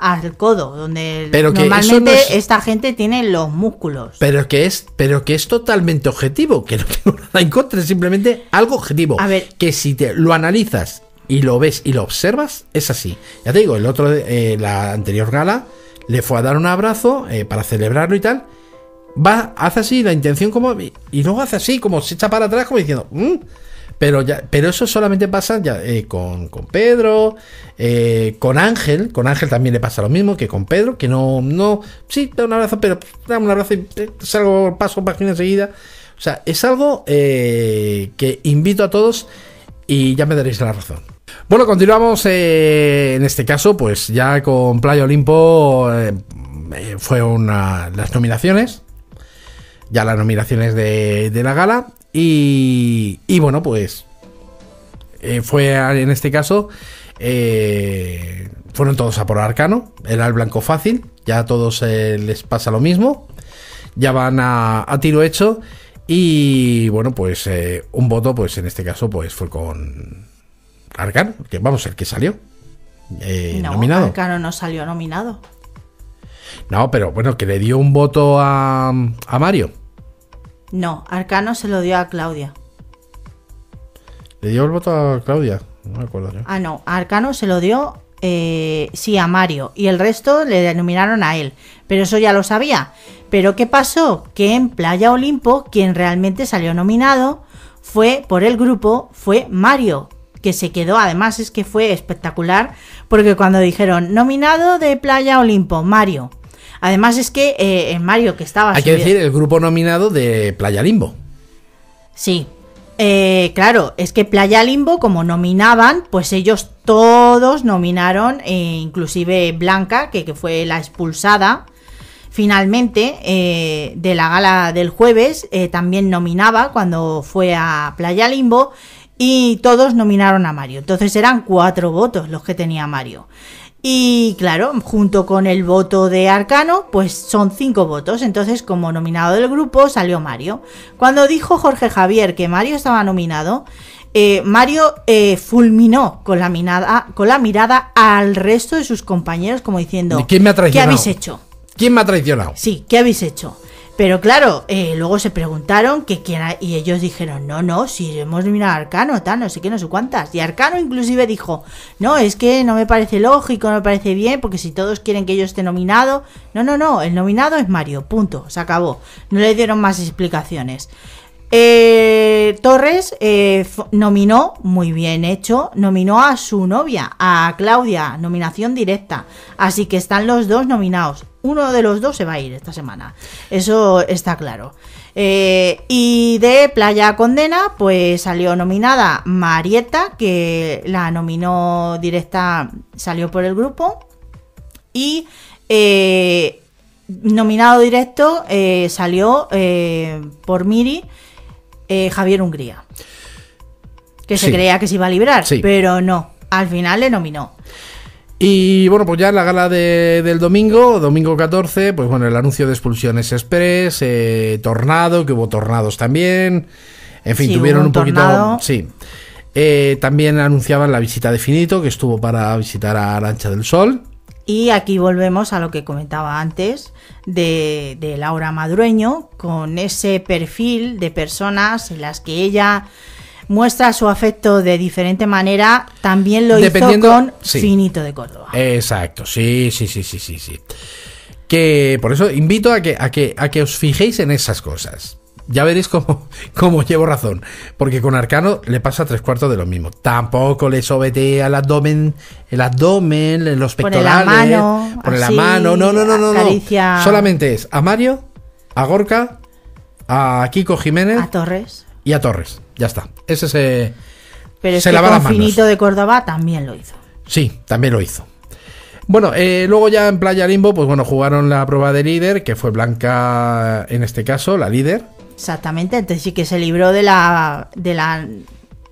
al codo, donde normalmente esta gente tiene los músculos. Pero que es, pero que es totalmente objetivo, que no *laughs* tengo nada en contra, es simplemente algo objetivo. A ver. Que si te lo analizas y lo ves y lo observas, es así. Ya te digo, el otro, eh, la anterior gala, le fue a dar un abrazo eh, para celebrarlo y tal. Va, hace así la intención como. Y luego hace así, como se echa para atrás, como diciendo. Mm, pero, eso solamente pasa eh, con, Pedro, eh, con Ángel. Con Ángel también le pasa lo mismo que con Pedro, que no, no, sí, da un abrazo, pero da un abrazo y eh, salgo, paso página enseguida. O sea, es algo que invito a todos y ya me daréis la razón. Bueno, continuamos en este caso, pues ya con Playa Olimpo fue una las nominaciones, ya las nominaciones de, de la gala y, bueno, pues eh, fue en este caso, eh, fueron todos a por Arcano, era el blanco fácil, ya a todos eh, les pasa lo mismo, ya van a, tiro hecho y bueno, pues un voto, pues en este caso, pues fue con Arcano, que vamos, el que salió. no, Arcano no salió nominado. No, pero bueno, que le dio un voto a Mario. No, Arcano se lo dio a Claudia. ¿Le dio el voto a Claudia? No me acuerdo Ah, no, Arcano se lo dio, eh, sí, a Mario. Y el resto le denominaron a él. Pero eso ya lo sabía. Pero ¿qué pasó? Que en Playa Olimpo, quien realmente salió nominado fue por el grupo, fue Mario, que se quedó, además es que fue espectacular, porque cuando dijeron nominado de Playa Olimpo, Mario, Además es que eh, eh, Mario, que estaba... Hay que decir, el grupo nominado de Playa Limbo. Sí. Eh, claro, es que Playa Limbo, como nominaban, pues ellos todos nominaron, inclusive Blanca, que, que, fue la expulsada. Finalmente, de la gala del jueves, también nominaba cuando fue a Playa Limbo y todos nominaron a Mario. Entonces eran cuatro votos los que tenía Mario. Y claro, junto con el voto de Arcano, pues son cinco votos. Entonces, como nominado del grupo, salió Mario. Cuando dijo Jorge Javier que Mario estaba nominado, eh, Mario eh, fulminó con la, mirada, con la mirada al resto de sus compañeros, como diciendo: ¿Quién me ha traicionado? ¿Qué habéis hecho? ¿Quién me ha traicionado? Sí, ¿qué habéis hecho? Pero claro, eh, luego se preguntaron que quién y ellos dijeron, no, no, si hemos nominado a Arcano, tal, no sé qué, no sé cuántas. Y Arcano inclusive dijo, no, es que no me parece lógico, no me parece bien, porque si todos quieren que yo esté nominado, no, no, no, el nominado es Mario, punto, se acabó. No le dieron más explicaciones. Eh, Torres eh, nominó, muy bien hecho, nominó a su novia, a Claudia, nominación directa. Así que están los dos nominados uno de los dos se va a ir esta semana. Eso está claro. Eh, y de Playa Condena, pues salió nominada Marieta, que la nominó directa, salió por el grupo. Y eh, nominado directo eh, salió por Miri Javier Hungría. Que se creía que se iba a librar, pero no, al final le nominó. Y bueno, pues ya en la gala del domingo, domingo 14, pues bueno, el anuncio de expulsiones express, eh, tornado, que hubo tornados también. En fin, tuvieron un, poquito. Sí. Eh, también anunciaban la visita de Finito, que estuvo para visitar a Arancha del Sol. Y aquí volvemos a lo que comentaba antes de, de Laura Madrueño, con ese perfil de personas en las que ella muestra su afecto de diferente manera, también lo hizo con Finito de Córdoba. Exacto, sí, sí, sí, sí, sí, sí. Que por eso invito a que, a que, a que os fijéis en esas cosas. Ya veréis cómo, *laughs* cómo llevo razón. Porque con Arcano le pasa tres cuartos de lo mismo. Tampoco le sobetea al abdomen, el abdomen, los pectorales. por la mano. No, no, no, no, no. Solamente es a Mario, a Gorka, a Kiko Jiménez. A Torres. Y a Torres. Ya está. Ese se. Pero se es Confinito de Córdoba también lo hizo. Sí, también lo hizo. Bueno, eh, luego ya en Playa Limbo, pues bueno, jugaron la prueba de líder, que fue Blanca en este caso, la líder. Exactamente, entonces sí que se libró de la. de la.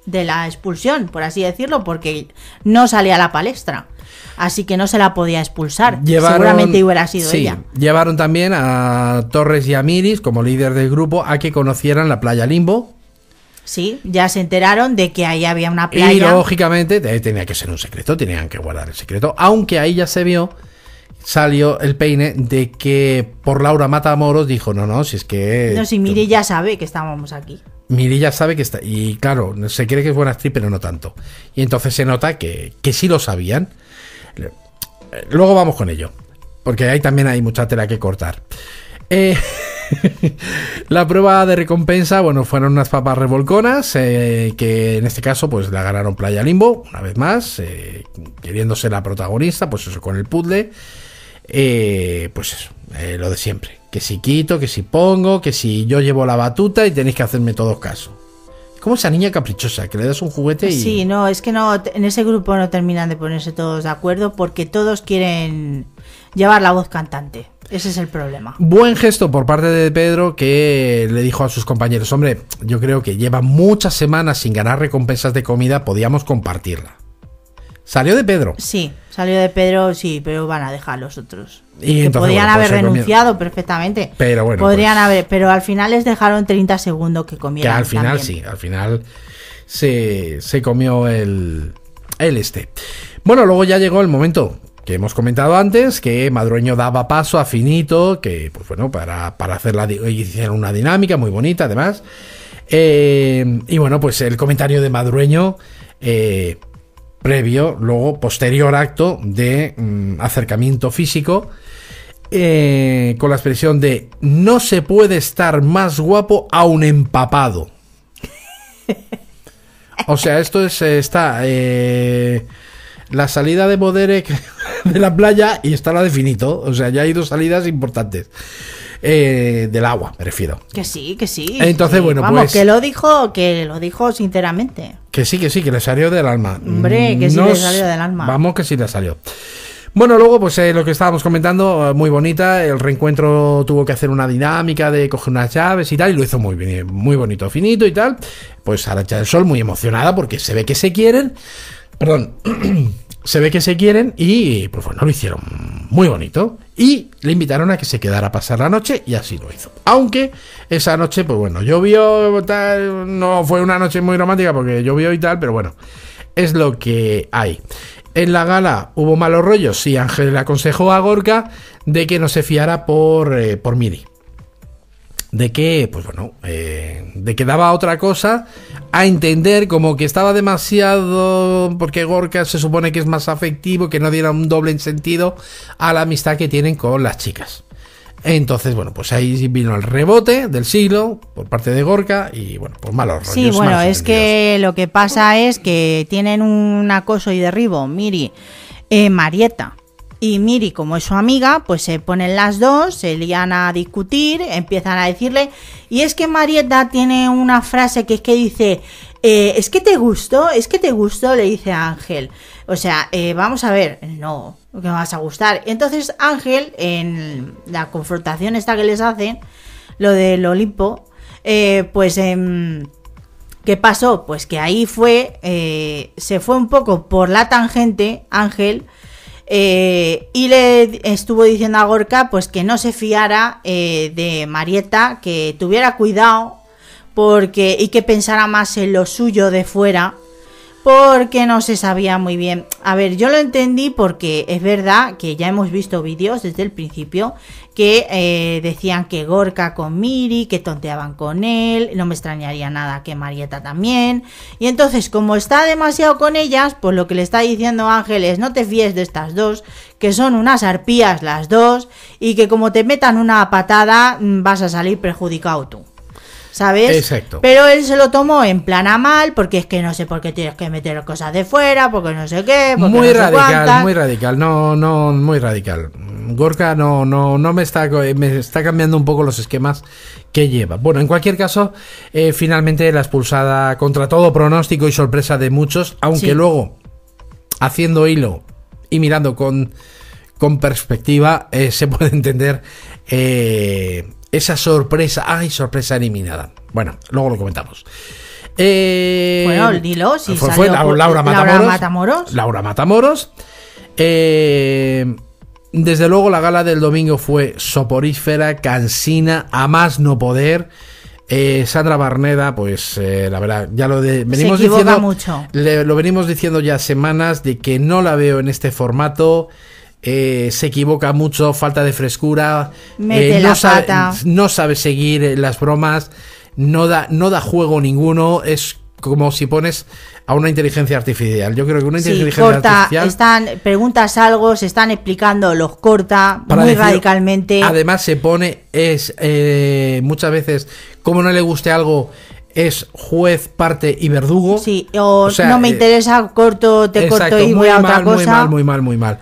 de la expulsión, por así decirlo, porque no salía a la palestra así que no se la podía expulsar. Seguramente hubiera sido sí, ella. Llevaron también a Torres y a como líder del grupo a que conocieran la playa Limbo, sí, ya se enteraron de que ahí había una playa. Y lógicamente tenía que ser un secreto, tenían que guardar el secreto, aunque ahí ya se vio salió el peine de que por Laura Matamoros dijo, no, no, si es que... No, si Miri ya sabe que estábamos aquí. Miri ya sabe que está... Y claro, se cree que es buena actriz, pero no tanto. Y entonces se nota que, que sí lo sabían. Luego vamos con ello, porque ahí también hay mucha tela que cortar. Eh, *laughs* la prueba de recompensa, bueno, fueron unas papas revolconas, eh, que en este caso pues la ganaron Playa Limbo, una vez más, eh, queriéndose la protagonista, pues eso, con el puzzle. Eh, pues eso, lo de siempre. Que si quito, que si pongo, que si yo llevo la batuta y tenéis que hacerme todos caso. Como esa niña caprichosa, que le das un juguete y... Sí, no, es que no, en ese grupo no terminan de ponerse todos de acuerdo porque todos quieren llevar la voz cantante. Ese es el problema. Buen gesto por parte de Pedro que le dijo a sus compañeros, hombre, yo creo que lleva muchas semanas sin ganar recompensas de comida, podíamos compartirla. Salió de Pedro. Sí, salió de Pedro, sí, pero van a dejar los otros. Y podrían pues haber renunciado perfectamente. Pero bueno. Podrían pues- haber, pero al final les dejaron 30 segundos que comieran. al final sí, al final se, se comió el, el este. Bueno, luego ya llegó el momento que hemos comentado antes, que Madrueño daba paso a Finito, que pues bueno, para, para hacer la, hicieron una dinámica muy bonita además. Eh, y bueno, pues el comentario de Madrueño eh, previo, luego posterior acto de mm, acercamiento físico. Eh, con la expresión de no se puede estar más guapo a un empapado. *laughs* O sea, esto es, está la salida de Boderek *laughs* de la playa y está la de Finito. O sea, ya hay dos salidas importantes. Eh, del agua, me refiero. Que sí, que sí. Entonces, bueno, Vamos, pues, que lo dijo, que lo dijo sinceramente. Que sí, que sí, que le salió del alma. Hombre, que sí le salió del alma. Vamos, que sí le salió. Bueno, luego, pues eh, lo que estábamos comentando, eh, muy bonita. El reencuentro tuvo que hacer una dinámica de coger unas llaves y tal, y lo hizo muy bien, muy bonito, finito y tal. Pues Aracha del Sol, muy emocionada porque se ve que se quieren. Perdón. *clears throat* se ve que se quieren y pues bueno, lo hicieron muy bonito. Y le invitaron a que se quedara a pasar la noche y así lo hizo. Aunque esa noche, pues bueno, llovió, tal, no fue una noche muy romántica porque llovió y tal, pero bueno, es lo que hay. En la gala hubo malos rollos, y Ángel le aconsejó a Gorka de que no se fiara por, eh, Miri de que, pues bueno, eh, de que daba otra cosa a entender como que estaba demasiado porque Gorka se supone que es más afectivo, que no diera un doble sentido a la amistad que tienen con las chicas. Entonces, bueno, pues ahí vino el rebote del siglo por parte de Gorka y bueno, pues malos rollos. Sí, bueno, es que lo que pasa es que tienen un acoso y derribo, Miri, eh, Marieta, y Miri, como es su amiga, pues se ponen las dos, se lían a discutir, empiezan a decirle. Y es que Marietta tiene una frase que es que dice: eh, Es que te gustó, es que te gustó, le dice a Ángel. O sea, eh, vamos a ver, no, que vas a gustar. Entonces Ángel, en la confrontación esta que les hacen, lo del Olimpo, eh, pues. Em, ¿Qué pasó? Pues que ahí fue, se fue un poco por la tangente Ángel eh, y le estuvo diciendo a Gorka pues que no se fiara eh, de Marieta, que tuviera cuidado porque y que pensara más en lo suyo de fuera porque no se sabía muy bien. A ver, yo lo entendí porque es verdad que ya hemos visto vídeos desde el principio que eh, decían que Gorka con Miri, que tonteaban con él, no me extrañaría nada que Marieta también. Y entonces, como está demasiado con ellas, pues lo que le está diciendo Ángel es no te fíes de estas dos, que son unas arpías las dos, y que como te metan una patada mm, vas a salir perjudicado tú. ¿sabes? Exacto. Pero él se lo tomó en plana mal, porque es que no sé por qué tienes que meter cosas de fuera, porque no sé qué. muy radical, muy radical, no, no, muy radical. Gorka no, no, no me está, me está cambiando un poco los esquemas que lleva. Bueno, en cualquier caso, eh, finalmente la expulsada contra todo pronóstico y sorpresa de muchos, aunque luego, haciendo hilo y mirando con, con perspectiva, eh, se puede entender. Eh, esa sorpresa, ay, sorpresa eliminada. Bueno, luego lo comentamos. Eh, bueno, dilo, si fue, salió, Laura, Matamoros, Laura Matamoros. Laura eh, Matamoros. desde luego la gala del domingo fue soporífera, cansina, a más no poder. Eh, Sandra Barneda, pues la verdad, ya lo de, venimos diciendo, mucho. lo venimos diciendo ya semanas de que no la veo en este formato. Eh, se equivoca mucho, falta de frescura, eh, no, sabe, seguir eh, las bromas, no da, no da juego ninguno, es como si pones a una inteligencia artificial. Yo creo que una inteligencia corta, artificial. Están, preguntas algo, se están explicando, los corta muy radicalmente. Además, se pone, es muchas veces, como no le guste algo, es juez, parte y verdugo. Sí, o, no me interesa, corto, te corto y voy a otra cosa. Muy mal, muy mal, muy mal.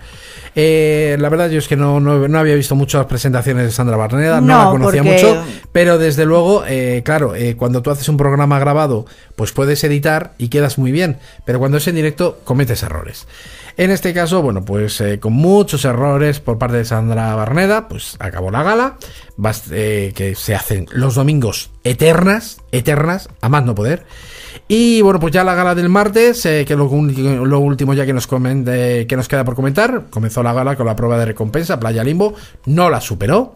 Eh, la verdad yo es que no, había visto muchas presentaciones de Sandra Barneda, no, la conocía mucho, pero desde luego, eh, claro, eh, cuando tú haces un programa grabado, pues puedes editar y quedas muy bien, pero cuando es en directo cometes errores. En este caso, bueno, pues con muchos errores por parte de Sandra Barneda, pues acabó la gala, que se hacen los domingos eternas, eternas, a más no poder. Y bueno, pues ya la gala del martes, eh, que es lo, último ya nos, que nos queda por comentar. Comenzó la gala con la prueba de recompensa, Playa Limbo. No la superó.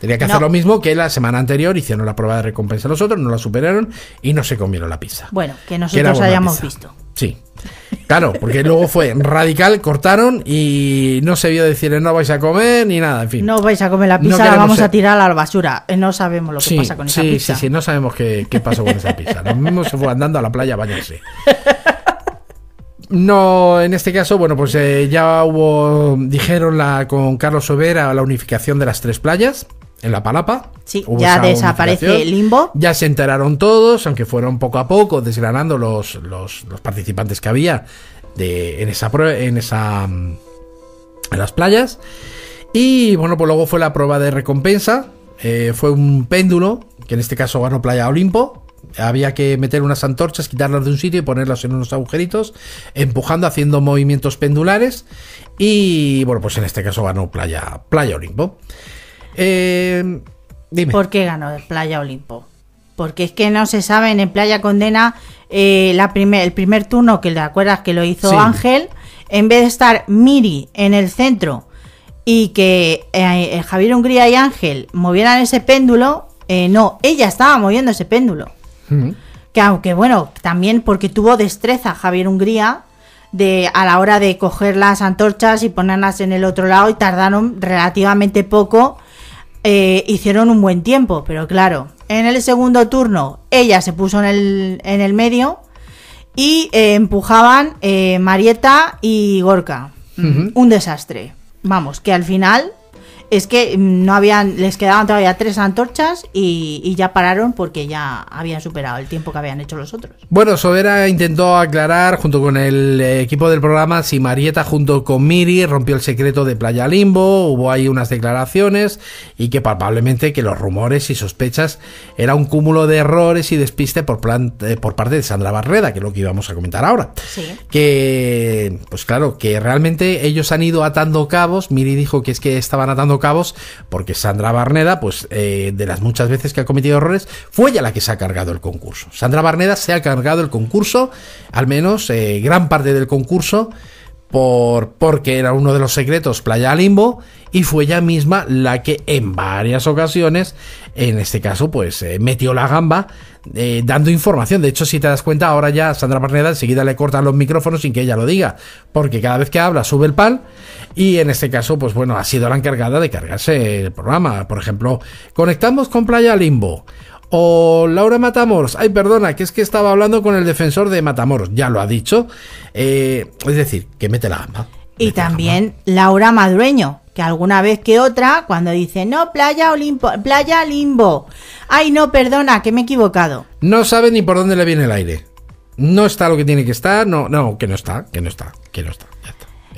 Tenía que hacer lo mismo que la semana anterior, hicieron la prueba de recompensa los otros, no la superaron y no se comieron la pizza. Bueno, que nosotros hayamos visto. Sí. Claro, porque luego fue radical, cortaron y no se vio decir no vais a comer ni nada, en fin. No vais a comer la pizza, la vamos a tirar a la basura. Eh, no sabemos lo que pasa con esa pizza. Sí, sí, sí no sabemos qué, pasó con esa pizza. Lo mismo se fue andando a la playa váyanse No, en este caso, bueno, pues eh, ya hubo, dijeron la, con Carlos Sobera la unificación de las tres playas en la palapa. Sí, ya desaparece el limbo. Ya se enteraron todos, aunque fueron poco a poco desgranando los, los, participantes que había de, en esa en esa mm, en las playas. Y bueno, pues luego fue la prueba de recompensa. Eh, fue un péndulo, que en este caso ganó Playa Olimpo. Había que meter unas antorchas, quitarlas de un sitio y ponerlas en unos agujeritos, empujando, haciendo movimientos pendulares. Y bueno, pues en este caso ganó Playa, Playa Olimpo. Eh, ¿Por qué ganó Playa Olimpo? Porque es que no se sabe en Playa Condena eh, el primer turno, que te acuerdas que lo hizo Ángel, en vez de estar Miri en el centro y que eh, Javier Hungría y Ángel movieran ese péndulo, no, ella estaba moviendo ese péndulo. Que aunque bueno, también porque tuvo destreza Javier Hungría, de a la hora de coger las antorchas y ponerlas en el otro lado y tardaron relativamente poco eh, hicieron un buen tiempo, pero claro, en el segundo turno ella se puso en el, medio y eh, empujaban eh, Marieta y Gorka. Un desastre. Vamos, que al final es que mm, no habían, les quedaban todavía tres antorchas y, ya pararon porque ya habían superado el tiempo que habían hecho los otros. Bueno, Sobera intentó aclarar junto con el eh, equipo del programa si Marieta junto con Miri rompió el secreto de Playa Limbo, hubo ahí unas declaraciones y que palpablemente que los rumores y sospechas era un cúmulo de errores y despiste por, plan, eh, por parte de Sandra Barreda, que es lo que íbamos a comentar ahora. Que, pues claro, que realmente ellos han ido atando cabos, Miri dijo que es que estaban atando cabos, porque Sandra Barneda, pues eh, de las muchas veces que ha cometido errores, fue ella la que se ha cargado el concurso. Sandra Barneda se ha cargado el concurso, al menos eh, gran parte del concurso por, porque era uno de los secretos Playa Limbo y fue ella misma la que en varias ocasiones, en este caso, pues eh, metió la gamba eh, dando información. De hecho, si te das cuenta, ahora ya Sandra Barneda enseguida le cortan los micrófonos sin que ella lo diga, porque cada vez que habla sube el pan y en este caso, pues bueno, ha sido la encargada de cargarse el programa. Por ejemplo, conectamos con Playa Limbo. O Laura Matamoros, ay perdona, que es que estaba hablando con el defensor de Matamoros, ya lo ha dicho. Eh, es decir, que mete la gamba. Y también Laura Madureño, que alguna vez que otra, cuando dice, no, playa Olimpo, playa Limbo. Ay, no, perdona, que me he equivocado. No sabe ni por dónde le viene el aire. No está lo que tiene que estar, no, no, que no está, que no está, que no está.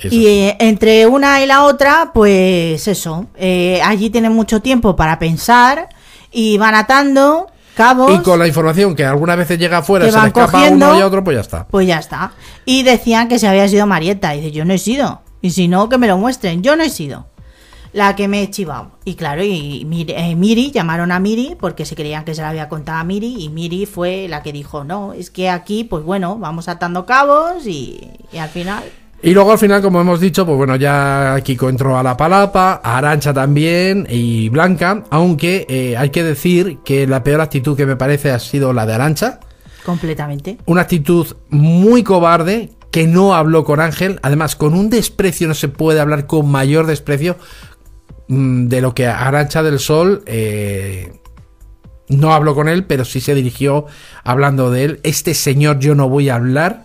Y eh, entre una y la otra, pues eso, eh, allí tiene mucho tiempo para pensar y van atando cabos. Y con la información que alguna veces llega afuera, se le escapa cogiendo, uno y a otro, pues ya está. Pues ya está. Y decían que se había sido Marieta. Y dice, yo no he sido. Y si no, que me lo muestren. Yo no he sido. La que me he chivado. Y claro, y eh, Miri, llamaron a Miri porque se creían que se la había contado a Miri. Y Miri fue la que dijo, no, es que aquí, pues bueno, vamos atando cabos y al final y luego al final, como hemos dicho, pues bueno, ya Kiko entró a la palapa, a Arancha también y Blanca, aunque eh, hay que decir que la peor actitud que me parece ha sido la de Arancha. Completamente. Una actitud muy cobarde que no habló con Ángel, además con un desprecio no se puede hablar con mayor desprecio mm, de lo que Arancha del Sol... Eh, no habló con él, pero sí se dirigió hablando de él. Este señor yo no voy a hablar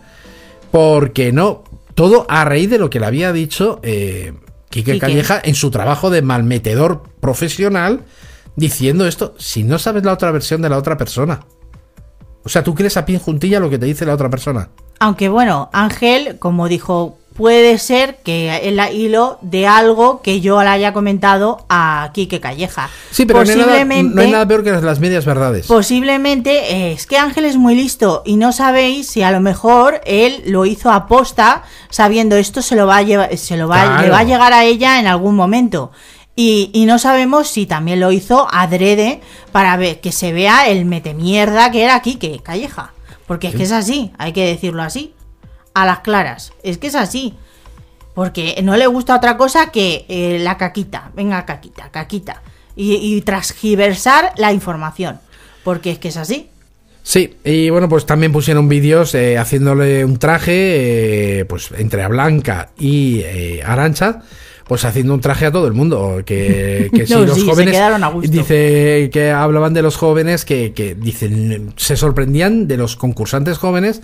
porque no, todo a raíz de lo que le había dicho eh, Quique, Calleja en su trabajo de malmetedor profesional, diciendo esto si no sabes la otra versión de la otra persona. O sea, tú crees a pie juntilla lo que te dice la otra persona. Aunque bueno, Ángel, como dijo puede ser que el hilo de algo que yo le haya comentado a Kike Calleja. Sí, pero no, hay nada, peor que las medias verdades. Posiblemente eh, es que Ángel es muy listo y no sabéis si a lo mejor él lo hizo a posta, sabiendo esto se lo va a llevar, se lo va, le va a llegar a ella en algún momento. Y, no sabemos si también lo hizo adrede para que se vea el metemierda que era Kike Calleja. Porque es que es así, hay que decirlo así a las claras. Es que es así. Porque no le gusta otra cosa que eh, la caquita. Venga, caquita, caquita. Y, transgiversar la información. Porque es que es así. Sí, y bueno, pues también pusieron vídeos eh, haciéndole un traje, eh, pues entre a Blanca y Arancha, pues haciendo un traje a todo el mundo. Que, que *laughs* si los jóvenes. dice que hablaban de los jóvenes que, dicen, se sorprendían de los concursantes jóvenes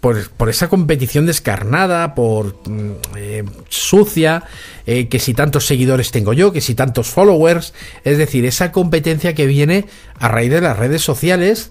por, por esa competición descarnada, por mm, eh, sucia, eh, que si tantos seguidores tengo yo, que si tantos followers. Es decir, esa competencia que viene a raíz de las redes sociales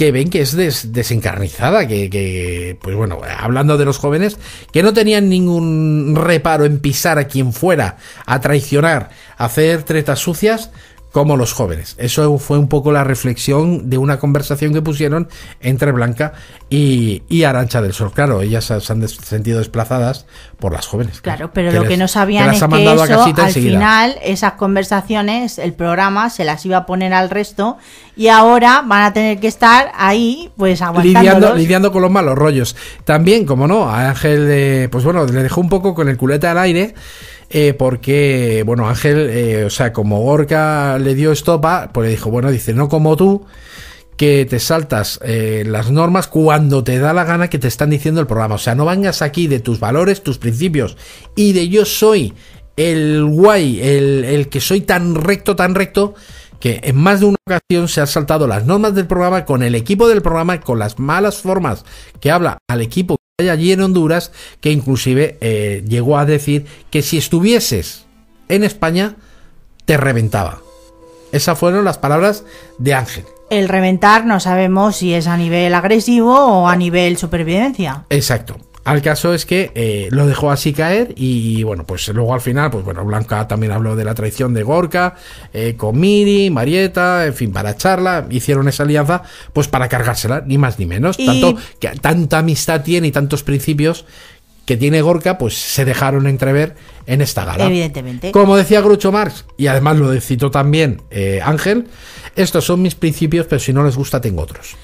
que ven que es desencarnizada, que, que, pues bueno, hablando de los jóvenes, que no tenían ningún reparo en pisar a quien fuera, a traicionar, a hacer tretas sucias, como los jóvenes. Eso fue un poco la reflexión de una conversación que pusieron entre Blanca y, Arancha del Sol. Claro, ellas se han sentido desplazadas por las jóvenes. Claro, pero lo que no sabían es que al final esas conversaciones, el programa se las iba a poner al resto y ahora van a tener que estar ahí pues lidiando, lidiando con los malos rollos. También, como no, a Ángel, pues bueno, le dejó un poco con el culete al aire. Eh, porque, bueno, Ángel, eh, o sea, como Gorka le dio estopa, pues le dijo, bueno, dice, no como tú, que te saltas eh, las normas cuando te da la gana que te están diciendo el programa. O sea, no vengas aquí de tus valores, tus principios y de yo soy el guay, el, el que soy tan recto, tan recto, que en más de una ocasión se ha saltado las normas del programa con el equipo del programa, con las malas formas que habla al equipo allí en Honduras, que inclusive eh, llegó a decir que si estuvieses en España, te reventaba. Esas fueron las palabras de Ángel. El reventar no sabemos si es a nivel agresivo o a nivel supervivencia. Exacto. Al caso es que eh, lo dejó así caer y bueno, pues luego al final, pues bueno, Blanca también habló de la traición de Gorka, eh, con Miri, Marieta, en fin, para charla, hicieron esa alianza, pues para cargársela, ni más ni menos. Tanto que tanta amistad tiene y tantos principios que tiene Gorka, pues se dejaron entrever en esta gala. Evidentemente. Como decía Grucho Marx, y además lo citó también eh, Ángel, estos son mis principios, pero si no les gusta, tengo otros.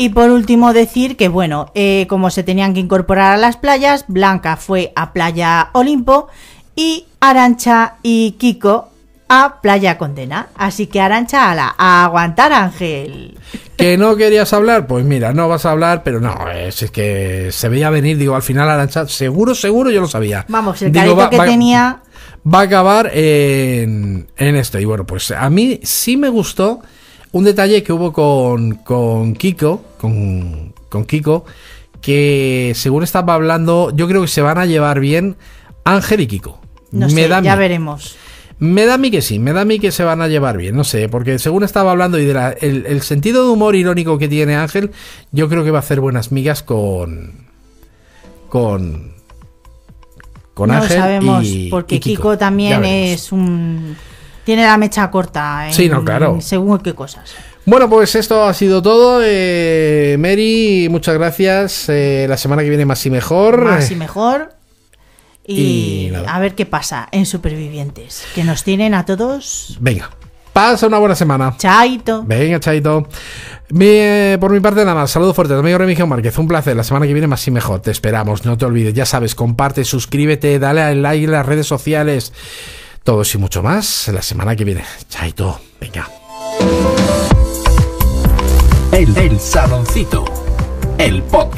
Y por último decir que, bueno, eh, como se tenían que incorporar a las playas, Blanca fue a Playa Olimpo y Arancha y Kiko a Playa Condena. Así que Arancha, ala, a aguantar Ángel. *laughs* ¿Que no querías hablar? Pues mira, no vas a hablar, pero no, eh, es, que se veía venir, digo, al final Arancha, seguro, seguro, yo lo sabía. Vamos, el digo, que tenía... Va a acabar en, en esto. Y bueno, pues a mí sí me gustó un detalle que hubo con, Kiko, con, Kiko, que según estaba hablando, yo creo que se van a llevar bien Ángel y Kiko. No sé, ya veremos. Me da a mí que sí, me da a mí que se van a llevar bien, no sé, porque según estaba hablando y de el, sentido de humor irónico que tiene Ángel, yo creo que va a hacer buenas migas con. con. con Ángel. sabemos, porque Kiko. también es un tiene la mecha corta. ¿eh? sí, no, claro. Según qué cosas. Bueno, pues esto ha sido todo. Eh, Mary, muchas gracias. Eh, la semana que viene más y mejor. Más y mejor. Y, a ver qué pasa en Supervivientes, que nos tienen a todos. Venga. Pasa una buena semana. Chaito. Venga, chaito. Eh, por mi parte, nada más. Saludos fuertes. Amigo Remigio Márquez. Un placer. La semana que viene más y mejor. Te esperamos. No te olvides. Ya sabes, comparte, suscríbete, dale al like en las redes sociales. Todo y mucho más la semana que viene. Chaito, venga. El, del Saloncito, el pop.